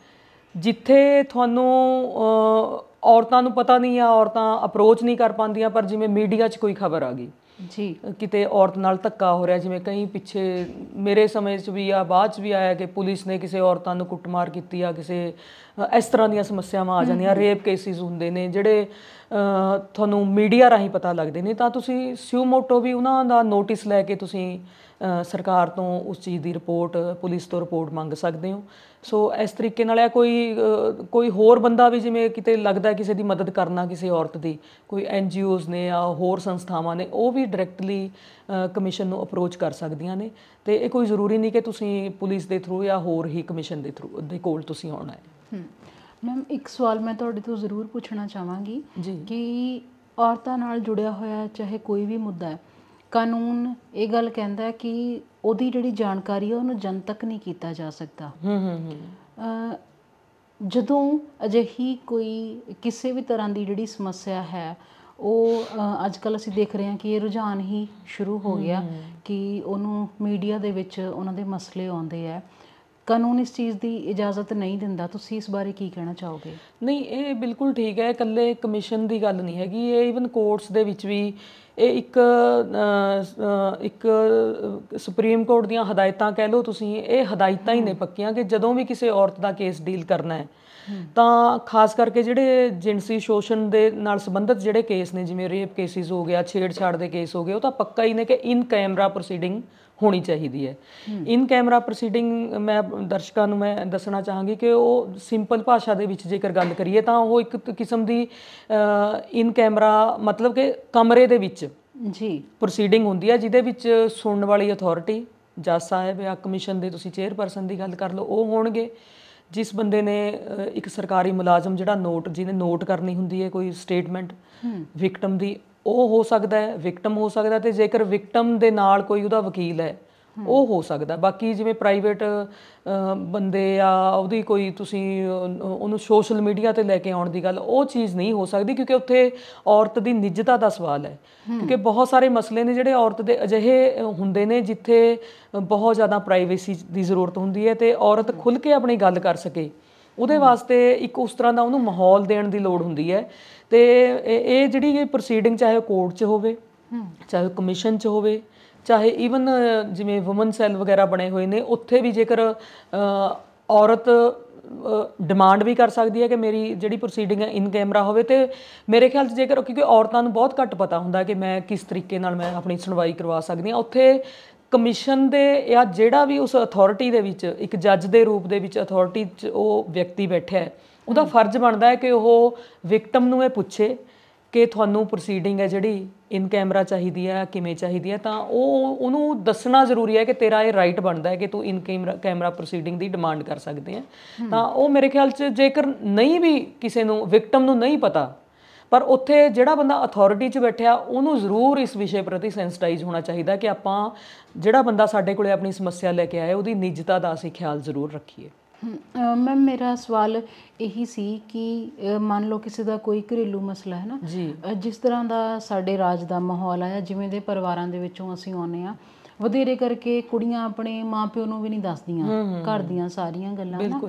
ਜਿੱਥੇ ਤੁਹਾਨੂੰ ਔਰਤਾਂ ਨੂੰ ਪਤਾ ਨਹੀਂ ਆ ਔਰਤਾਂ ਅਪਰੋਚ ਨਹੀਂ ਕਰ ਪਾਉਂਦੀਆਂ ਪਰ ਜਿਵੇਂ ਮੀਡੀਆ 'ਚ ਕੋਈ ਖਬਰ ਆ ਗਈ ਜੀ ਕਿਤੇ ਔਰਤ ਨਾਲ ਧੱਕਾ ਹੋ ਰਿਹਾ ਜਿਵੇਂ ਕਈ ਪਿੱਛੇ ਮੇਰੇ ਸਮੇਂ 'ਚ ਵੀ ਆ ਬਾਅਦ 'ਚ ਵੀ ਆਇਆ ਕਿ ਪੁਲਿਸ ਨੇ ਕਿਸੇ ਔਰਤਾਂ ਨੂੰ ਕੁੱਟਮਾਰ ਕੀਤੀ ਆ ਕਿਸੇ ਇਸ ਤਰ੍ਹਾਂ ਦੀਆਂ ਸਮੱਸਿਆਵਾਂ ਆ ਜਾਂਦੀਆਂ ਰੇਪ ਕੇਸਿਸ ਹੁੰਦੇ ਨੇ ਜਿਹੜੇ ਤੁਹਾਨੂੰ ਮੀਡੀਆ ਰਾਹੀਂ ਪਤਾ ਲੱਗਦੇ ਨੇ ਤਾਂ ਤੁਸੀਂ ਸਿਊ ਮੋਟੋ ਵੀ ਉਹਨਾਂ ਦਾ ਨੋਟਿਸ ਲੈ ਕੇ ਤੁਸੀਂ ਸਰਕਾਰ ਤੋਂ ਉਸ ਚੀਜ਼ ਦੀ ਰਿਪੋਰਟ ਪੁਲਿਸ ਤੋਂ ਰਿਪੋਰਟ ਮੰਗ ਸਕਦੇ ਹੋ ਸੋ ਇਸ ਤਰੀਕੇ ਨਾਲ ਇਹ ਕੋਈ ਕੋਈ ਹੋਰ ਬੰਦਾ ਵੀ ਜਿਵੇਂ ਕਿਤੇ ਲੱਗਦਾ ਕਿਸੇ ਦੀ ਮਦਦ ਕਰਨਾ ਕਿਸੇ ਔਰਤ ਦੀ ਕੋਈ ਐਨ ਜੀ ਓਜ਼ ਨੇ ਆ ਹੋਰ ਸੰਸਥਾਵਾਂ ਨੇ ਉਹ ਵੀ ਡਾਇਰੈਕਟਲੀ ਕਮਿਸ਼ਨ ਨੂੰ ਅਪਰੋਚ ਕਰ ਸਕਦੀਆਂ ਨੇ ਤੇ ਇਹ ਕੋਈ ਜ਼ਰੂਰੀ ਨਹੀਂ ਕਿ ਤੁਸੀਂ ਪੁਲਿਸ ਦੇ ਥਰੂ ਜਾਂ ਹੋਰ ਹੀ ਕਮਿਸ਼ਨ ਦੇ ਥਰੂ ਦੇ ਕੋਲ ਤੁਸੀਂ ਆਉਣਾ ਹੈ ਮੈਮ ਇੱਕ ਸਵਾਲ ਮੈਂ ਤੁਹਾਡੇ ਤੋਂ ਜ਼ਰੂਰ ਪੁੱਛਣਾ ਚਾਹਾਂਗੀ ਕਿ ਔਰਤਾਂ ਨਾਲ ਜੁੜਿਆ ਹੋਇਆ ਚਾਹੇ ਕੋਈ ਵੀ ਮੁੱਦਾ ਹੈ ਕਾਨੂੰਨ ਇਹ ਗੱਲ ਕਹਿੰਦਾ ਕਿ ਉਹਦੀ ਜਿਹੜੀ ਜਾਣਕਾਰੀ ਹੈ ਉਹਨੂੰ ਜਨਤਕ ਨਹੀਂ ਕੀਤਾ ਜਾ ਸਕਦਾ ਹੂੰ ਹੂੰ ਜਦੋਂ ਅਜਿਹੀ ਕੋਈ ਕਿਸੇ ਵੀ ਤਰ੍ਹਾਂ ਦੀ ਜਿਹੜੀ ਸਮੱਸਿਆ ਹੈ ਉਹ ਅੱਜ ਕੱਲ ਅਸੀਂ ਦੇਖ ਰਹੇ ਹਾਂ ਕਿ ਇਹ ਰੁਝਾਨ ਹੀ ਸ਼ੁਰੂ ਹੋ ਗਿਆ ਕਿ ਉਹਨੂੰ ਮੀਡੀਆ ਦੇ ਵਿੱਚ ਉਹਨਾਂ ਦੇ ਮਸਲੇ ਆਉਂਦੇ ਆ ਕਾਨੂੰਨ ਇਸ ਚੀਜ਼ ਦੀ ਇਜਾਜ਼ਤ ਨਹੀਂ ਦਿੰਦਾ ਤੁਸੀਂ ਇਸ ਬਾਰੇ ਕੀ ਕਹਿਣਾ ਚਾਹੋਗੇ ਨਹੀਂ ਇਹ ਬਿਲਕੁਲ ਠੀਕ ਹੈ ਇਕੱਲੇ ਕਮਿਸ਼ਨ ਦੀ ਗੱਲ ਨਹੀਂ ਹੈਗੀ ਇਹ ਇਵਨ ਕੋਰਟਸ ਦੇ ਵਿੱਚ ਵੀ ਇਹ ਇੱਕ ਇੱਕ ਸੁਪਰੀਮ ਕੋਰਟ ਦੀਆਂ ਹਦਾਇਤਾਂ ਕਹਿ ਲਓ ਤੁਸੀਂ ਇਹ ਹਦਾਇਤਾਂ ਹੀ ਨੇ ਪੱਕੀਆਂ ਕਿ ਜਦੋਂ ਵੀ ਕਿਸੇ ਔਰਤ ਦਾ ਕੇਸ ਡੀਲ ਕਰਨਾ ਹੈ ਤਾਂ ਖਾਸ ਕਰਕੇ ਜਿਹੜੇ ਜਿੰਸੀ ਸ਼ੋਸ਼ਣ ਦੇ ਨਾਲ ਸੰਬੰਧਿਤ ਜਿਹੜੇ ਕੇਸ ਨੇ ਜਿਵੇਂ ਰੇਪ ਕੇਸਿਸ ਹੋ ਗਿਆ ਛੇੜਛਾੜ ਦੇ ਕੇਸ ਹੋ ਗਏ ਉਹ ਤਾਂ ਪੱਕਾ ਹੀ ਨੇ ਕਿ ਇਨ ਕੈਮਰਾ ਪ੍ਰੋਸੀਡਿੰਗ ਹੋਣੀ ਚਾਹੀਦੀ ਹੈ ਇਨ ਕੈਮਰਾ ਪ੍ਰੋਸੀਡਿੰਗ ਮੈਂ ਦਰਸ਼ਕਾਂ ਨੂੰ ਮੈਂ ਦੱਸਣਾ ਚਾਹਾਂਗੀ ਕਿ ਉਹ ਸਿੰਪਲ ਭਾਸ਼ਾ ਦੇ ਵਿੱਚ ਜੇਕਰ ਗੱਲ ਕਰੀਏ ਤਾਂ ਉਹ ਇੱਕ ਕਿਸਮ ਦੀ ਇਨ ਕੈਮਰਾ ਮਤਲਬ ਕਿ ਕਮਰੇ ਦੇ ਵਿੱਚ ਜੀ ਪ੍ਰੋਸੀਡਿੰਗ ਹੁੰਦੀ ਹੈ ਜਿਹਦੇ ਵਿੱਚ ਸੁਣਨ ਵਾਲੀ ਅਥਾਰਟੀ ਜੱਜ ਸਾਹਿਬ ਜਾਂ ਕਮਿਸ਼ਨ ਦੇ ਤੁਸੀਂ ਚੇਅਰਪਰਸਨ ਦੀ ਗੱਲ ਕਰ ਲਓ ਉਹ ਹੋਣਗੇ ਜਿਸ ਬੰਦੇ ਨੇ ਇੱਕ ਸਰਕਾਰੀ ਮੁਲਾਜ਼ਮ ਜਿਹੜਾ ਨੋਟ ਜਿਹਨੇ ਨੋਟ ਕਰਨੀ ਹੁੰਦੀ ਹੈ ਕੋਈ ਸਟੇਟਮੈਂਟ ਵਿਕਟਮ ਦੀ ਉਹ ਹੋ ਸਕਦਾ ਹੈ ਵਿਕਟਮ ਹੋ ਸਕਦਾ ਤੇ ਜੇਕਰ ਵਿਕਟਮ ਦੇ ਨਾਲ ਕੋਈ ਉਹਦਾ ਵਕੀਲ ਹੈ ਉਹ ਹੋ ਸਕਦਾ ਬਾਕੀ ਜਿਵੇਂ ਪ੍ਰਾਈਵੇਟ ਬੰਦੇ ਆ ਉਹਦੀ ਕੋਈ ਤੁਸੀਂ ਉਹਨੂੰ ਸੋਸ਼ਲ ਮੀਡੀਆ ਤੇ ਲੈ ਕੇ ਆਉਣ ਦੀ ਗੱਲ ਉਹ ਚੀਜ਼ ਨਹੀਂ ਹੋ ਸਕਦੀ ਕਿਉਂਕਿ ਉੱਥੇ ਔਰਤ ਦੀ ਨਿੱਜਤਾ ਦਾ ਸਵਾਲ ਹੈ ਕਿਉਂਕਿ ਬਹੁਤ ਸਾਰੇ ਮਸਲੇ ਨੇ ਜਿਹੜੇ ਔਰਤ ਦੇ ਅਜਿਹੇ ਹੁੰਦੇ ਨੇ ਜਿੱਥੇ ਬਹੁਤ ਜ਼ਿਆਦਾ ਪ੍ਰਾਈਵੇਸੀ ਦੀ ਜ਼ਰੂਰਤ ਹੁੰਦੀ ਹੈ ਤੇ ਔਰਤ ਖੁੱਲ ਕੇ ਆਪਣੀ ਗੱਲ ਕਰ ਸਕੇ ਉਹਦੇ ਵਾਸਤੇ ਇੱਕ ਉਸ ਤਰ੍ਹਾਂ ਦਾ ਉਹਨੂੰ ਮਾਹੌਲ ਦੇਣ ਦੀ ਲੋੜ ਹੁੰਦੀ ਹੈ ਤੇ ਇਹ ਜਿਹੜੀ ਪ੍ਰੋਸੀਡਿੰਗ ਚਾਹੇ ਕੋਰਟ 'ਚ ਹੋਵੇ ਚਾਹੇ ਕਮਿਸ਼ਨ 'ਚ ਹੋਵੇ ਚਾਹੇ ਈਵਨ ਜਿਵੇਂ ਔਮਨ ਸੈੱਲ ਵਗੈਰਾ ਬਣੇ ਹੋਏ ਨੇ ਉੱਥੇ ਵੀ ਜੇਕਰ ਔਰਤ ਡਿਮਾਂਡ ਵੀ ਕਰ ਸਕਦੀ ਹੈ ਕਿ ਮੇਰੀ ਜਿਹੜੀ ਪ੍ਰੋਸੀਡਿੰਗ ਹੈ ਇਨ ਕੈਮਰਾ ਹੋਵੇ ਤੇ ਮੇਰੇ ਖਿਆਲ 'ਚ ਜੇਕਰ ਕਿਉਂਕਿ ਔਰਤਾਂ ਨੂੰ ਬਹੁਤ ਘੱਟ ਪਤਾ ਹੁੰਦਾ ਕਿ ਮੈਂ ਕਿਸ ਤਰੀਕੇ ਨਾਲ ਮੈਂ ਆਪਣੀ ਸੁਣਵਾਈ ਕਰਵਾ ਸਕਦੀ ਹਾਂ ਉੱਥੇ ਕਮਿਸ਼ਨ ਦੇ ਜਾਂ ਜਿਹੜਾ ਵੀ ਉਸ ਅਥਾਰਟੀ ਦੇ ਵਿੱਚ ਇੱਕ ਜੱਜ ਦੇ ਰੂਪ ਦੇ ਵਿੱਚ ਅਥਾਰਟੀ 'ਚ ਉਹ ਵਿਅਕਤੀ ਬੈਠਿਆ ਹੈ ਉਹਦਾ ਫਰਜ਼ ਬਣਦਾ ਹੈ ਕਿ ਉਹ ਵਿਕਟਮ ਨੂੰ ਇਹ ਪੁੱਛੇ ਕਿ ਤੁਹਾਨੂੰ ਪ੍ਰੋਸੀਡਿੰਗ ਹੈ ਜਿਹੜੀ ਇਨ ਕੈਮਰਾ ਚਾਹੀਦੀ ਹੈ ਕਿਵੇਂ ਚਾਹੀਦੀ ਹੈ ਤਾਂ ਉਹ ਉਹਨੂੰ ਦੱਸਣਾ ਜ਼ਰੂਰੀ ਹੈ ਕਿ ਤੇਰਾ ਇਹ ਰਾਈਟ ਬਣਦਾ ਹੈ ਕਿ ਤੂੰ ਇਨ ਕੈਮਰਾ ਕੈਮਰਾ ਪ੍ਰੋਸੀਡਿੰਗ ਦੀ ਡਿਮਾਂਡ ਕਰ ਸਕਦੇ ਆ ਤਾਂ ਉਹ ਮੇਰੇ ਖਿਆਲ 'ਚ ਜੇਕਰ ਨਹੀਂ ਵੀ ਕਿਸੇ ਨੂੰ ਵਿਕਟਮ ਨੂੰ ਨਹੀਂ ਪਤਾ ਪਰ ਉੱਥੇ ਜਿਹੜਾ ਬੰਦਾ ਅਥਾਰਟੀ 'ਚ ਬੈਠਿਆ ਉਹਨੂੰ ਜ਼ਰੂਰ ਇਸ ਵਿਸ਼ੇ ਪ੍ਰਤੀ ਸੈਂਸਟਾਈਜ਼ ਹੋਣਾ ਚਾਹੀਦਾ ਕਿ ਆਪਾਂ ਜਿਹੜਾ ਬੰਦਾ ਸਾਡੇ ਕੋਲੇ ਆਪਣੀ ਸਮੱਸਿਆ ਲੈ ਕੇ ਆਇਆ ਉਹਦੀ ਨਿੱਜਤਾ ਦਾ ਅਸੀਂ ਖਿਆਲ ਜ਼ਰੂਰ ਰੱਖੀਏ ਮੈਮ ਮੇਰਾ ਸਵਾਲ ਇਹੀ ਸੀ ਕਿ ਮੰਨ ਲਓ ਕਿਸੇ ਦਾ ਕੋਈ ਘਰੇਲੂ ਮਸਲਾ ਹੈ ਨਾ ਜਿਸ ਤਰ੍ਹਾਂ ਦਾ ਸਾਡੇ ਰਾਜ ਦਾ ਮਾਹੌਲ ਆ ਜਿਵੇਂ ਦੇ ਪਰਿਵਾਰਾਂ ਦੇ ਵਿੱਚੋਂ ਅਸੀਂ ਆਉਨੇ ਆ ਵਧੇਰੇ ਕਰਕੇ ਕੁੜੀਆਂ ਆਪਣੇ ਮਾਪਿਓ ਨੂੰ ਵੀ ਨਹੀਂ ਦੱਸਦੀਆਂ ਘਰ ਦੀਆਂ ਸਾਰੀਆਂ ਗੱਲਾਂ ਨਾ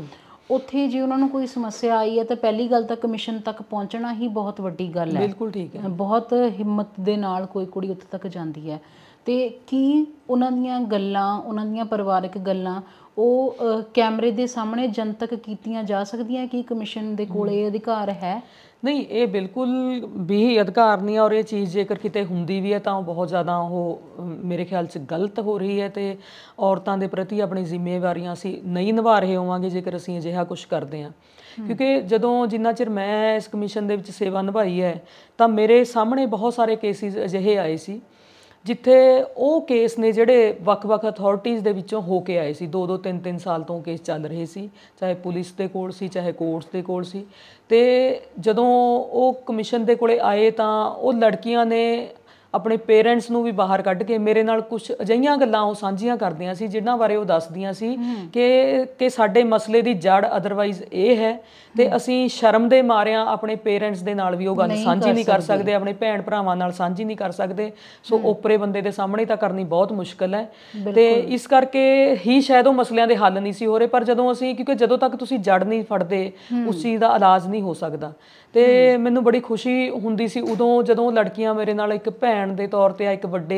ਉੱਥੇ ਜੇ ਉਹਨਾਂ ਨੂੰ ਕੋਈ ਸਮੱਸਿਆ ਆਈ ਹੈ ਤਾਂ ਪਹਿਲੀ ਗੱਲ ਤਾਂ ਕਮਿਸ਼ਨ ਤੱਕ ਪਹੁੰਚਣਾ ਹੀ ਬਹੁਤ ਵੱਡੀ ਗੱਲ ਹੈ ਬਿਲਕੁਲ ਠੀਕ ਹੈ ਬਹੁਤ ਹਿੰਮਤ ਦੇ ਨਾਲ ਕੋਈ ਕੁੜੀ ਉੱਥੇ ਤੱਕ ਜਾਂਦੀ ਹੈ ਤੇ ਕੀ ਉਹਨਾਂ ਦੀਆਂ ਗੱਲਾਂ ਉਹਨਾਂ ਦੀਆਂ ਪਰਿਵਾਰਕ ਗੱਲਾਂ ਉਹ ਕੈਮਰੇ ਦੇ ਸਾਹਮਣੇ ਜਨਤਕ ਕੀਤੀਆਂ ਜਾ ਸਕਦੀਆਂ ਕਿ ਕਮਿਸ਼ਨ ਦੇ ਕੋਲ ਇਹ ਅਧਿਕਾਰ ਹੈ ਨਹੀਂ ਇਹ ਬਿਲਕੁਲ ਵੀ ਅਧਿਕਾਰ ਨਹੀਂ ਔਰ ਇਹ ਚੀਜ਼ ਜੇਕਰ ਕਿਤੇ ਹੁੰਦੀ ਵੀ ਹੈ ਤਾਂ ਬਹੁਤ ਜ਼ਿਆਦਾ ਉਹ ਮੇਰੇ ਖਿਆਲ 'ਚ ਗਲਤ ਹੋ ਰਹੀ ਹੈ ਤੇ ਔਰਤਾਂ ਦੇ ਪ੍ਰਤੀ ਆਪਣੀ ਜ਼ਿੰਮੇਵਾਰੀਆਂ ਅਸੀਂ ਨਹੀਂ ਨਿਭਾ ਰਹੇ ਹੋਵਾਂਗੇ ਜੇਕਰ ਅਸੀਂ ਅਜਿਹਾ ਕੁਝ ਕਰਦੇ ਹਾਂ ਕਿਉਂਕਿ ਜਦੋਂ ਜਿੰਨਾ ਚਿਰ ਮੈਂ ਇਸ ਕਮਿਸ਼ਨ ਦੇ ਵਿੱਚ ਸੇਵਾ ਨਿਭਾਈ ਹੈ ਤਾਂ ਮੇਰੇ ਸਾਹਮਣੇ ਬਹੁਤ ਸਾਰੇ ਕੇਸਿਸ ਅਜਿਹੇ ਆਏ ਸੀ ਜਿੱਥੇ ਉਹ ਕੇਸ ਨੇ ਜਿਹੜੇ ਵੱਖ-ਵੱਖ ਅਥਾਰਟੀਆਂ ਦੇ ਵਿੱਚੋਂ ਹੋ ਕੇ ਆਏ ਸੀ 2-2 3-3 ਸਾਲ ਤੋਂ ਕੇਸ ਚੱਲ ਰਹੇ ਸੀ ਚਾਹੇ ਪੁਲਿਸ ਦੇ ਕੋਲ ਸੀ ਚਾਹੇ ਕੋਰਟਸ ਦੇ ਕੋਲ ਸੀ ਤੇ ਜਦੋਂ ਉਹ ਕਮਿਸ਼ਨ ਦੇ ਕੋਲੇ ਆਏ ਤਾਂ ਉਹ ਲੜਕੀਆਂ ਨੇ ਆਪਣੇ ਪੇਰੈਂਟਸ ਨੂੰ ਵੀ ਬਾਹਰ ਕੱਢ ਕੇ ਮੇਰੇ ਨਾਲ ਕੁਝ ਅਜਈਆਂ ਗੱਲਾਂ ਉਹ ਸਾਂਝੀਆਂ ਕਰਦੀਆਂ ਸੀ ਜਿਨ੍ਹਾਂ ਬਾਰੇ ਉਹ ਦੱਸਦੀਆਂ ਸੀ ਕਿ ਕਿ ਸਾਡੇ ਮਸਲੇ ਦੀ ਜੜ ਅਦਰਵਾਈਜ਼ ਇਹ ਹੈ ਤੇ ਅਸੀਂ ਸ਼ਰਮ ਦੇ ਮਾਰਿਆਂ ਆਪਣੇ ਪੇਰੈਂਟਸ ਦੇ ਨਾਲ ਵੀ ਉਹ ਗੱਲ ਸਾਂਝੀ ਨਹੀਂ ਕਰ ਸਕਦੇ ਆਪਣੇ ਭੈਣ ਭਰਾਵਾਂ ਨਾਲ ਸਾਂਝੀ ਨਹੀਂ ਕਰ ਸਕਦੇ ਸੋ ਉਪਰੇ ਬੰਦੇ ਦੇ ਸਾਹਮਣੇ ਤਾਂ ਕਰਨੀ ਬਹੁਤ ਮੁਸ਼ਕਲ ਹੈ ਤੇ ਇਸ ਕਰਕੇ ਹੀ ਸ਼ਾਇਦ ਉਹ ਮਸਲਿਆਂ ਦੇ ਹੱਲ ਨਹੀਂ ਸੀ ਹੋ ਰਹੇ ਪਰ ਜਦੋਂ ਅਸੀਂ ਕਿਉਂਕਿ ਜਦੋਂ ਤੱਕ ਤੁਸੀਂ ਜੜ ਨਹੀਂ ਫੜਦੇ ਉਸ ਚੀਜ਼ ਦਾ ਇਲਾਜ ਨਹੀਂ ਹੋ ਸਕਦਾ ਤੇ ਮੈਨੂੰ ਬੜੀ ਖੁਸ਼ੀ ਹੁੰਦੀ ਸੀ ਉਦੋਂ ਜਦੋਂ ਲੜਕੀਆਂ ਮੇਰੇ ਨਾਲ ਇੱਕ ਭੈਣ ਦੇ ਤੌਰ ਤੇ ਆ ਇੱਕ ਵੱਡੇ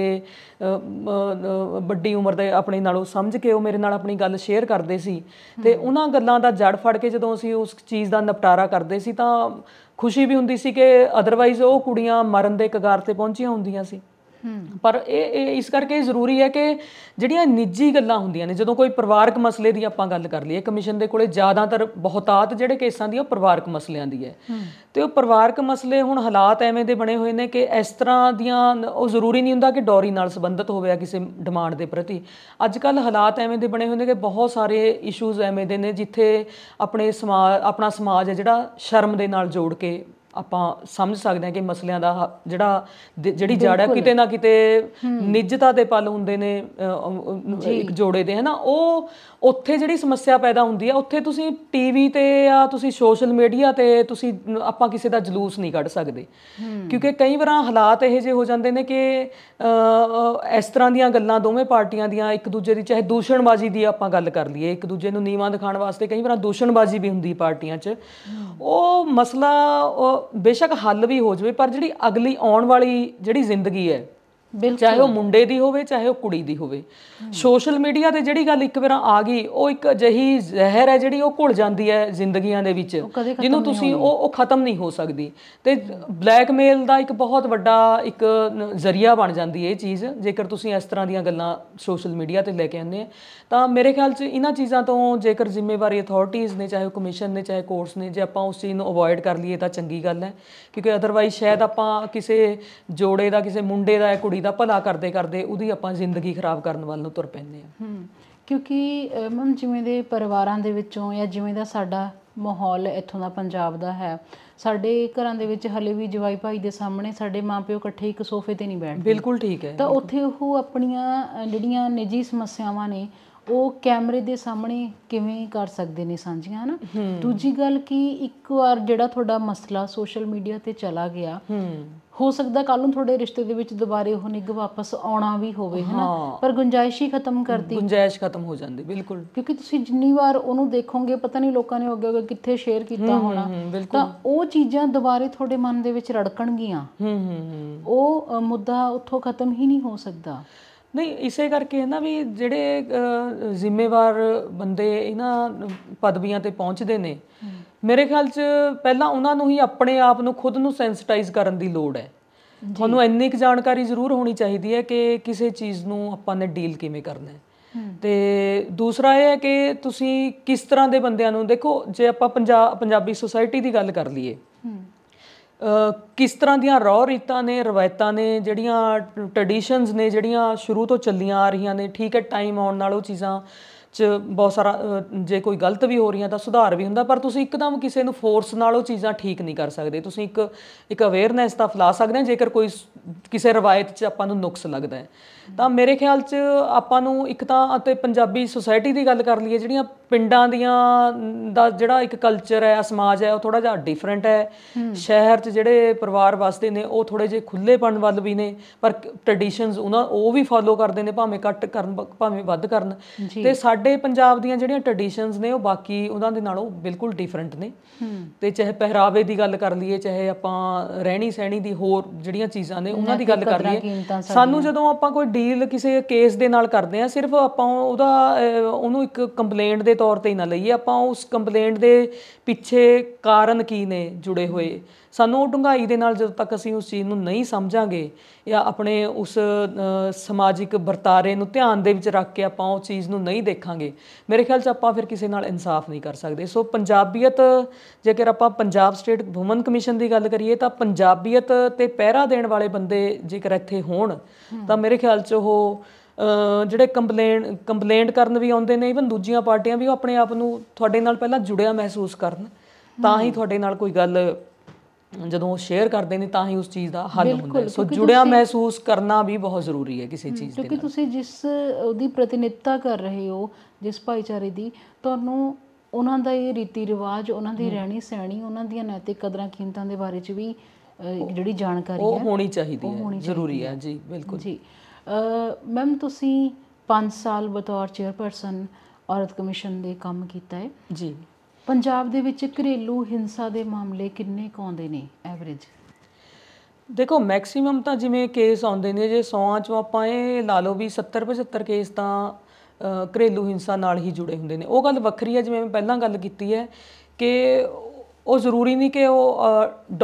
ਵੱਡੀ ਉਮਰ ਦੇ ਆਪਣੇ ਨਾਲੋਂ ਸਮਝ ਕੇ ਉਹ ਮੇਰੇ ਨਾਲ ਆਪਣੀ ਗੱਲ ਸ਼ੇਅਰ ਕਰਦੇ ਸੀ ਤੇ ਉਹਨਾਂ ਗੱਲਾਂ ਦਾ ਜੜ ਫੜ ਕੇ ਜਦੋਂ ਅਸੀਂ ਉਸ ਚੀਜ਼ ਦਾ ਨਿਪਟਾਰਾ ਕਰਦੇ ਸੀ ਤਾਂ ਖੁਸ਼ੀ ਵੀ ਹੁੰਦੀ ਸੀ ਕਿ ਅਦਰਵਾਈਜ਼ ਉਹ ਕੁੜੀਆਂ ਮਰਨ ਦੇ ਕਗਾਰ ਤੇ ਪਹੁੰਚੀਆਂ ਹੁੰਦੀਆਂ ਸੀ ਪਰ ਇਹ ਇਸ ਕਰਕੇ ਜ਼ਰੂਰੀ ਹੈ ਕਿ ਜਿਹੜੀਆਂ ਨਿੱਜੀ ਗੱਲਾਂ ਹੁੰਦੀਆਂ ਨੇ ਜਦੋਂ ਕੋਈ ਪਰਿਵਾਰਕ ਮਸਲੇ ਦੀ ਆਪਾਂ ਗੱਲ ਕਰ ਲਈਏ ਕਮਿਸ਼ਨ ਦੇ ਕੋਲੇ ਜ਼ਿਆਦਾਤਰ ਬਹੁਤਾਤ ਜਿਹੜੇ ਕੇਸਾਂ ਦੀ ਉਹ ਪਰਿਵਾਰਕ ਮਸਲਿਆਂ ਦੀ ਹੈ ਤੇ ਉਹ ਪਰਿਵਾਰਕ ਮਸਲੇ ਹੁਣ ਹਾਲਾਤ ਐਵੇਂ ਦੇ ਬਣੇ ਹੋਏ ਨੇ ਕਿ ਇਸ ਤਰ੍ਹਾਂ ਦੀਆਂ ਉਹ ਜ਼ਰੂਰੀ ਨਹੀਂ ਹੁੰਦਾ ਕਿ ਡੋਰੀ ਨਾਲ ਸੰਬੰਧਿਤ ਹੋਵੇ ਆ ਕਿਸੇ ਡਿਮਾਂਡ ਦੇ ਪ੍ਰਤੀ ਅੱਜ ਕੱਲ ਹਾਲਾਤ ਐਵੇਂ ਦੇ ਬਣੇ ਹੋਏ ਨੇ ਕਿ ਬਹੁਤ ਸਾਰੇ ਇਸ਼ੂਜ਼ ਐਵੇਂ ਦੇ ਨੇ ਜਿੱਥੇ ਆਪਣੇ ਸਮਾਜ ਆਪਣਾ ਸਮਾਜ ਹੈ ਜਿਹੜਾ ਸ਼ਰਮ ਦੇ ਨਾਲ ਜੋੜ ਕੇ ਆਪਾਂ ਸਮਝ ਸਕਦੇ ਹਾਂ ਕਿ ਮਸਲਿਆਂ ਦਾ ਜਿਹੜਾ ਜਿਹੜੀ ਜੜ ਹੈ ਕਿਤੇ ਨਾ ਕਿਤੇ ਨਿੱਜਤਾ ਦੇ ਪਲ ਹੁੰਦੇ ਨੇ ਇੱਕ ਜੋੜੇ ਦੇ ਹਨਾ ਉਹ ਉੱਥੇ ਜਿਹੜੀ ਸਮੱਸਿਆ ਪੈਦਾ ਹੁੰਦੀ ਹੈ ਉੱਥੇ ਤੁਸੀਂ ਟੀਵੀ ਤੇ ਆ ਤੁਸੀਂ ਸੋਸ਼ਲ ਮੀਡੀਆ ਤੇ ਤੁਸੀਂ ਆਪਾਂ ਕਿਸੇ ਦਾ ਜਲੂਸ ਨਹੀਂ ਕੱਢ ਸਕਦੇ ਕਿਉਂਕਿ ਕਈ ਵਾਰਾਂ ਹਾਲਾਤ ਇਹੋ ਜਿਹੇ ਹੋ ਜਾਂਦੇ ਨੇ ਕਿ ਇਸ ਤਰ੍ਹਾਂ ਦੀਆਂ ਗੱਲਾਂ ਦੋਵੇਂ ਪਾਰਟੀਆਂ ਦੀਆਂ ਇੱਕ ਦੂਜੇ ਦੀ ਚਾਹੇ ਦੂਸ਼ਣਬਾਜ਼ੀ ਦੀ ਆਪਾਂ ਗੱਲ ਕਰ ਲਈਏ ਇੱਕ ਦੂਜੇ ਨੂੰ ਨੀਵਾਂ ਦਿਖਾਉਣ ਵਾਸਤੇ ਕਈ ਵਾਰਾਂ ਦੂਸ਼ਣਬਾਜ਼ੀ ਵੀ ਹੁੰਦੀ ਪਾਰਟੀਆਂ 'ਚ ਉਹ ਮਸਲਾ ਬੇਸ਼ੱਕ ਹੱਲ ਵੀ ਹੋ ਜਾਵੇ ਪਰ ਜਿਹੜੀ ਅਗਲੀ ਆਉਣ ਵਾਲੀ ਜਿਹੜੀ ਜ਼ਿੰਦਗੀ ਹੈ ਚਾਹੇ ਉਹ ਮੁੰਡੇ ਦੀ ਹੋਵੇ ਚਾਹੇ ਉਹ ਕੁੜੀ ਦੀ ਹੋਵੇ ਸੋਸ਼ਲ ਮੀਡੀਆ ਤੇ ਜਿਹੜੀ ਗੱਲ ਇੱਕ ਵਾਰ ਆ ਗਈ ਉਹ ਇੱਕ ਅਜਿਹੀ ਜ਼ਹਿਰ ਹੈ ਜਿਹੜੀ ਉਹ ਘੁਲ ਜਾਂਦੀ ਹੈ ਜ਼ਿੰਦਗੀਆਂ ਦੇ ਵਿੱਚ ਜਿਹਨੂੰ ਤੁਸੀਂ ਉਹ ਉਹ ਖਤਮ ਨਹੀਂ ਹੋ ਸਕਦੀ ਤੇ ਬਲੈਕਮੇਲ ਦਾ ਇੱਕ ਬਹੁਤ ਵੱਡਾ ਇੱਕ ਜ਼ਰੀਆ ਬਣ ਜਾਂਦੀ ਹੈ ਇਹ ਚੀਜ਼ ਜੇਕਰ ਤੁਸੀਂ ਇਸ ਤਰ੍ਹਾਂ ਦੀਆਂ ਗੱਲਾਂ ਸੋਸ਼ਲ ਮੀਡੀਆ ਤੇ ਲੈ ਕੇ ਆਉਂਦੇ ਆ ਤਾਂ ਮੇਰੇ ਖਿਆਲ 'ਚ ਇਹਨਾਂ ਚੀਜ਼ਾਂ ਤੋਂ ਜੇਕਰ ਜ਼ਿੰਮੇਵਾਰੀ ਅਥਾਰਟੀਆਂ ਨੇ ਚਾਹੇ ਕਮਿਸ਼ਨ ਨੇ ਚਾਹੇ ਕੋਰਟਸ ਨੇ ਜੇ ਆਪਾਂ ਉਸ ਚੀਜ਼ ਨੂੰ ਅਵੋਇਡ ਕਰ ਲਈਏ ਤਾਂ ਚੰਗੀ ਗੱਲ ਹੈ ਕਿਉਂਕਿ ਅਦਰਵਾਈਜ਼ ਸ਼ਾਇਦ ਆਪਾਂ ਕਿਸੇ ਜੋੜੇ ਦਾ ਕਿਸੇ ਮੁੰਡੇ ਦਾ ਕੁੜੀ ਦਾ ਭਲਾ ਕਰਦੇ ਕਰਦੇ ਉਹਦੀ ਆਪਾਂ ਜ਼ਿੰਦਗੀ ਖਰਾਬ ਕਰਨ ਵੱਲ ਨੂੰ ਤੁਰ ਪੈਂਦੇ ਆ ਕਿਉਂਕਿ ਮਨ ਜਿਵੇਂ ਦੇ ਪਰਿਵਾਰਾਂ ਦੇ ਵਿੱਚੋਂ ਜਾਂ ਜਿਵੇਂ ਦਾ ਸਾਡਾ ਮਾਹੌਲ ਇੱਥੋਂ ਦਾ ਪੰਜਾਬ ਦਾ ਹੈ ਸਾਡੇ ਘਰਾਂ ਦੇ ਵਿੱਚ ਹਲੇ ਵੀ ਜਵਾਈ ਭਾਈ ਦੇ ਸਾਹਮਣੇ ਸਾਡੇ ਮਾਪਿਓ ਇਕੱਠੇ ਇੱਕ ਸੋਫੇ ਤੇ ਨਹੀਂ ਬੈਠਦੇ ਬਿਲਕੁਲ ਠੀਕ ਹੈ ਤਾਂ ਉੱਥੇ ਉਹ ਆਪਣੀਆਂ ਜਿਹੜੀਆਂ ਨਿੱਜੀ ਸਮੱਸਿਆਵਾਂ ਨੇ ਉਹ ਕੈਮਰੇ ਦੇ ਸਾਹਮਣੇ ਕਿਵੇਂ ਕਰ ਸਕਦੇ ਨੇ ਸਾਂਝੀਆਂ ਹਨਾ ਦੂਜੀ ਗੱਲ ਕੀ ਇੱਕ ਵਾਰ ਜਿਹੜਾ ਤੁਹਾਡਾ ਮਸਲਾ ਸੋਸ਼ਲ ਮੀਡੀਆ ਤੇ ਚਲਾ ਗਿਆ ਹੋ ਸਕਦਾ ਕੱਲ ਨੂੰ ਤੁਹਾਡੇ ਰਿਸ਼ਤੇ ਦੇ ਵਿੱਚ ਦੁਬਾਰੇ ਉਹ ਨਿੱਗ ਵਾਪਸ ਆਉਣਾ ਵੀ ਹੋਵੇ ਹਨਾ ਪਰ ਗੁੰਜਾਇਸ਼ ਹੀ ਖਤਮ ਕਰਦੀ ਗੁੰਜਾਇਸ਼ ਖਤਮ ਹੋ ਜਾਂਦੀ ਬਿਲਕੁਲ ਕਿਉਂਕਿ ਤੁਸੀਂ ਜਿੰਨੀ ਵਾਰ ਉਹਨੂੰ ਦੇਖੋਗੇ ਪਤਾ ਨਹੀਂ ਲੋਕਾਂ ਨੇ ਅੱਗੇ ਅੱਗੇ ਕਿੱਥੇ ਸ਼ੇਅਰ ਕੀਤਾ ਹੋਣਾ ਤਾਂ ਉਹ ਚੀਜ਼ਾਂ ਦੁਬਾਰੇ ਤੁਹਾਡੇ ਮਨ ਦੇ ਵਿੱਚ ਰੜਕਣਗੀਆਂ ਹੂੰ ਹੂੰ ਉਹ ਮੁੱਦਾ ਉੱਥੋਂ ਖਤਮ ਹੀ ਨਹੀਂ ਹੋ ਸਕਦਾ ਨਹੀਂ ਇਸੇ ਕਰਕੇ ਹੈ ਨਾ ਵੀ ਜਿਹੜੇ ਜ਼ਿੰਮੇਵਾਰ ਬੰਦੇ ਇਹਨਾਂ ਪਦਵੀਆਂ ਤੇ ਪਹੁੰਚਦੇ ਨੇ ਮੇਰੇ ਖਿਆਲ 'ਚ ਪਹਿਲਾਂ ਉਹਨਾਂ ਨੂੰ ਹੀ ਆਪਣੇ ਆਪ ਨੂੰ ਖੁਦ ਨੂੰ ਸੈਂਸਿਟਾਈਜ਼ ਕਰਨ ਦੀ ਲੋੜ ਹੈ ਤੁਹਾਨੂੰ ਇੰਨੀ ਕੁ ਜਾਣਕਾਰੀ ਜ਼ਰੂਰ ਹੋਣੀ ਚਾਹੀਦੀ ਹੈ ਕਿ ਕਿਸੇ ਚੀਜ਼ ਨੂੰ ਆਪਾਂ ਨੇ ਡੀਲ ਕਿਵੇਂ ਕਰਨਾ ਹੈ ਤੇ ਦੂਸਰਾ ਇਹ ਹੈ ਕਿ ਤੁਸੀਂ ਕਿਸ ਤਰ੍ਹਾਂ ਦੇ ਬੰਦਿਆਂ ਨੂੰ ਦੇਖੋ ਜੇ ਆਪਾਂ ਪੰਜਾਬ ਪੰਜਾਬੀ ਸੁਸਾਇਟੀ ਦੀ ਗੱਲ ਕਰ ਲਈਏ ਕਿਸ ਤਰ੍ਹਾਂ ਦੀਆਂ ਰੌ ਰੀਤਾਂ ਨੇ ਰਵਾਇਤਾਂ ਨੇ ਜਿਹੜੀਆਂ ਟ੍ਰੈਡੀਸ਼ਨਸ ਨੇ ਜਿਹੜੀਆਂ ਸ਼ੁਰੂ ਤੋਂ ਚੱਲੀਆਂ ਆ ਰਹੀਆਂ ਨੇ ਠੀਕ ਹੈ ਟਾਈਮ ਆਉਣ ਨਾਲ ਉਹ ਚੀਜ਼ਾਂ 'ਚ ਬਹੁਤ ਸਾਰਾ ਜੇ ਕੋਈ ਗਲਤ ਵੀ ਹੋ ਰਹੀਆਂ ਤਾਂ ਸੁਧਾਰ ਵੀ ਹੁੰਦਾ ਪਰ ਤੁਸੀਂ ਇੱਕਦਮ ਕਿਸੇ ਨੂੰ ਫੋਰਸ ਨਾਲ ਉਹ ਚੀਜ਼ਾਂ ਠੀਕ ਨਹੀਂ ਕਰ ਸਕਦੇ ਤੁਸੀਂ ਇੱਕ ਇੱਕ ਅਵੇਅਰਨੈਸ ਤਾਂ ਫਲਾ ਸਕਦੇ ਹੋ ਜੇਕਰ ਕੋਈ ਕਿਸੇ ਰਵਾਇਤ 'ਚ ਆਪਾਂ ਨੂੰ ਨੁਕਸ ਲੱਗਦਾ ਹੈ ਤਾਂ ਮੇਰੇ ਖਿਆਲ 'ਚ ਆਪਾਂ ਨੂੰ ਇੱਕ ਤਾਂ ਅਤੇ ਪੰਜਾਬੀ ਸੁਸਾਇਟੀ ਦੀ ਗੱਲ ਕਰ ਲਈਏ ਜਿਹੜੀਆਂ ਪਿੰਡਾਂ ਦੀਆਂ ਦਾ ਜਿਹੜਾ ਇੱਕ ਕਲਚਰ ਹੈ ਸਮਾਜ ਹੈ ਉਹ ਥੋੜਾ ਜਿਹਾ ਡਿਫਰੈਂਟ ਹੈ ਸ਼ਹਿਰ 'ਚ ਜਿਹੜੇ ਪਰਿਵਾਰ ਵਸਦੇ ਨੇ ਉਹ ਥੋੜੇ ਜਿਹੇ ਖੁੱਲੇਪਣ ਵੱਲ ਵੀ ਨੇ ਪਰ ਟ੍ਰੈਡੀਸ਼ਨਸ ਉਹਨਾਂ ਉਹ ਵੀ ਫਾਲੋ ਕਰਦੇ ਨੇ ਭਾਵੇਂ ਕੱਟ ਕਰਨ ਭਾਵੇਂ ਵੱਧ ਕਰਨ ਤੇ ਸਾਡੇ ਸਾਡੇ ਪੰਜਾਬ ਦੀਆਂ ਜਿਹੜੀਆਂ ਟ੍ਰੈਡੀਸ਼ਨਸ ਨੇ ਉਹ ਬਾਕੀ ਉਹਨਾਂ ਦੇ ਨਾਲੋਂ ਬਿਲਕੁਲ ਡਿਫਰੈਂਟ ਨੇ ਤੇ ਚਾਹੇ ਪਹਿਰਾਵੇ ਦੀ ਗੱਲ ਕਰ ਲਈਏ ਚਾਹੇ ਆਪਾਂ ਰਹਿਣੀ ਸਹਿਣੀ ਦੀ ਹੋਰ ਜਿਹੜੀਆਂ ਚੀਜ਼ਾਂ ਨੇ ਉਹਨਾਂ ਦੀ ਗੱਲ ਕਰ ਲਈਏ ਸਾਨੂੰ ਜਦੋਂ ਆਪਾਂ ਕੋਈ ਡੀਲ ਕਿਸੇ ਕੇਸ ਦੇ ਨਾਲ ਕਰਦੇ ਆ ਸਿਰਫ ਆਪਾਂ ਉਹਦਾ ਉਹਨੂੰ ਇੱਕ ਕੰਪਲੇਂਟ ਦੇ ਤੌਰ ਤੇ ਹੀ ਨਾ ਲਈਏ ਆਪਾਂ ਉਸ ਕੰਪਲੇਂਟ ਦੇ ਪਿੱਛੇ ਕਾਰਨ ਕੀ ਨੇ ਜੁੜੇ ਹੋਏ ਸਾਨੂੰ ਉਹ ਡੁੰਘਾਈ ਦੇ ਨਾਲ ਜਦੋਂ ਤੱਕ ਅਸੀਂ ਉਸ ਚੀਜ਼ ਨੂੰ ਨਹੀਂ ਸਮਝਾਂਗੇ ਜਾਂ ਆਪਣੇ ਉਸ ਸਮਾਜਿਕ ਵਰਤਾਰੇ ਨੂੰ ਧਿਆਨ ਦੇ ਵਿੱਚ ਰੱਖ ਕੇ ਆਪਾਂ ਉਹ ਚੀਜ਼ ਨੂੰ ਨਹੀਂ ਦੇਖਾਂਗੇ ਮੇਰੇ ਖਿਆਲ 'ਚ ਆਪਾਂ ਫਿਰ ਕਿਸੇ ਨਾਲ ਇਨਸਾਫ ਨਹੀਂ ਕਰ ਸਕਦੇ ਸੋ ਪੰਜਾਬੀਅਤ ਜੇਕਰ ਆਪਾਂ ਪੰਜਾਬ ਸਟੇਟ ਵੂਮਨ ਕਮਿਸ਼ਨ ਦੀ ਗੱਲ ਕਰੀਏ ਤਾਂ ਪੰਜਾਬੀਅਤ ਤੇ ਪਹਿਰਾ ਦੇਣ ਵਾਲੇ ਬੰਦੇ ਜੇਕਰ ਇੱਥੇ ਹੋਣ ਤਾਂ ਮੇਰੇ ਖਿਆਲ 'ਚ ਉਹ ਜਿਹੜੇ ਕੰਪਲੇਨ ਕੰਪਲੇਂਟ ਕਰਨ ਵੀ ਆਉਂਦੇ ਨੇ ਇਵਨ ਦੂਜੀਆਂ ਪਾਰਟੀਆਂ ਵੀ ਉਹ ਆਪਣੇ ਆਪ ਨੂੰ ਤੁਹਾਡੇ ਨਾਲ ਪਹਿਲਾਂ ਜੁੜਿਆ ਮਹਿਸੂਸ ਕਰਨ ਤਾਂ ਹੀ ਤੁਹਾਡੇ ਨਾਲ ਕੋਈ ਗੱਲ ਜਦੋਂ ਉਹ ਸ਼ੇਅਰ ਕਰਦੇ ਨੇ ਤਾਂ ਹੀ ਉਸ ਚੀਜ਼ ਦਾ ਹੱਲ ਹੁੰਦਾ ਸੋ ਜੁੜਿਆ ਮਹਿਸੂਸ ਕਰਨਾ ਵੀ ਬਹੁਤ ਜ਼ਰੂਰੀ ਹੈ ਕਿਸੇ ਚੀਜ਼ ਦੇ ਕਿਉਂਕਿ ਤੁਸੀਂ ਜਿਸ ਉਹਦੀ ਪ੍ਰਤੀਨਿਧਤਾ ਕਰ ਰਹੇ ਹੋ ਜਿਸ ਭਾਈਚਾਰੇ ਦੀ ਤੁਹਾਨੂੰ ਉਹਨਾਂ ਦਾ ਇਹ ਰੀਤੀ ਰਿਵਾਜ ਉਹਨਾਂ ਦੀ ਰਹਿਣੀ ਸਹਿਣੀ ਉਹਨਾਂ ਦੀਆਂ ਨੈਤਿਕ ਕਦਰਾਂ ਕੀਮਤਾਂ ਦੇ ਬਾਰੇ ਚ ਵੀ ਜਿਹੜੀ ਜਾਣਕਾਰੀ ਹੈ ਉਹ ਹੋਣੀ ਚਾਹੀਦੀ ਹੈ ਜ਼ਰੂਰੀ ਹੈ ਜੀ ਬਿਲਕੁਲ ਜੀ ਮੈਮ ਤੁਸੀਂ 5 ਸਾਲ ਬਤੌਰ ਚੇਅਰਪਰਸਨ ਔਰਤ ਕਮਿਸ਼ਨ ਦੇ ਕੰਮ ਕੀਤਾ ਹੈ ਜੀ ਪੰਜਾਬ ਦੇ ਵਿੱਚ ਘਰੇਲੂ ਹਿੰਸਾ ਦੇ ਮਾਮਲੇ ਕਿੰਨੇ ਕੁ ਆਉਂਦੇ ਨੇ ਐਵਰੇਜ ਦੇਖੋ ਮੈਕਸਿਮਮ ਤਾਂ ਜਿਵੇਂ ਕੇਸ ਆਉਂਦੇ ਨੇ ਜੇ 100 ਚੋਂ ਆਪਾਂ ਇਹ ਲਾ ਲਓ ਵੀ 70 75 ਕੇਸ ਤਾਂ ਘਰੇਲੂ ਹਿੰਸਾ ਨਾਲ ਹੀ ਜੁੜੇ ਹੁੰਦੇ ਨੇ ਉਹ ਗੱਲ ਵੱਖਰੀ ਹੈ ਜਿਵੇਂ ਮੈਂ ਪਹਿਲਾਂ ਗੱਲ ਕੀਤੀ ਹੈ ਕਿ ਉਹ ਜ਼ਰੂਰੀ ਨਹੀਂ ਕਿ ਉਹ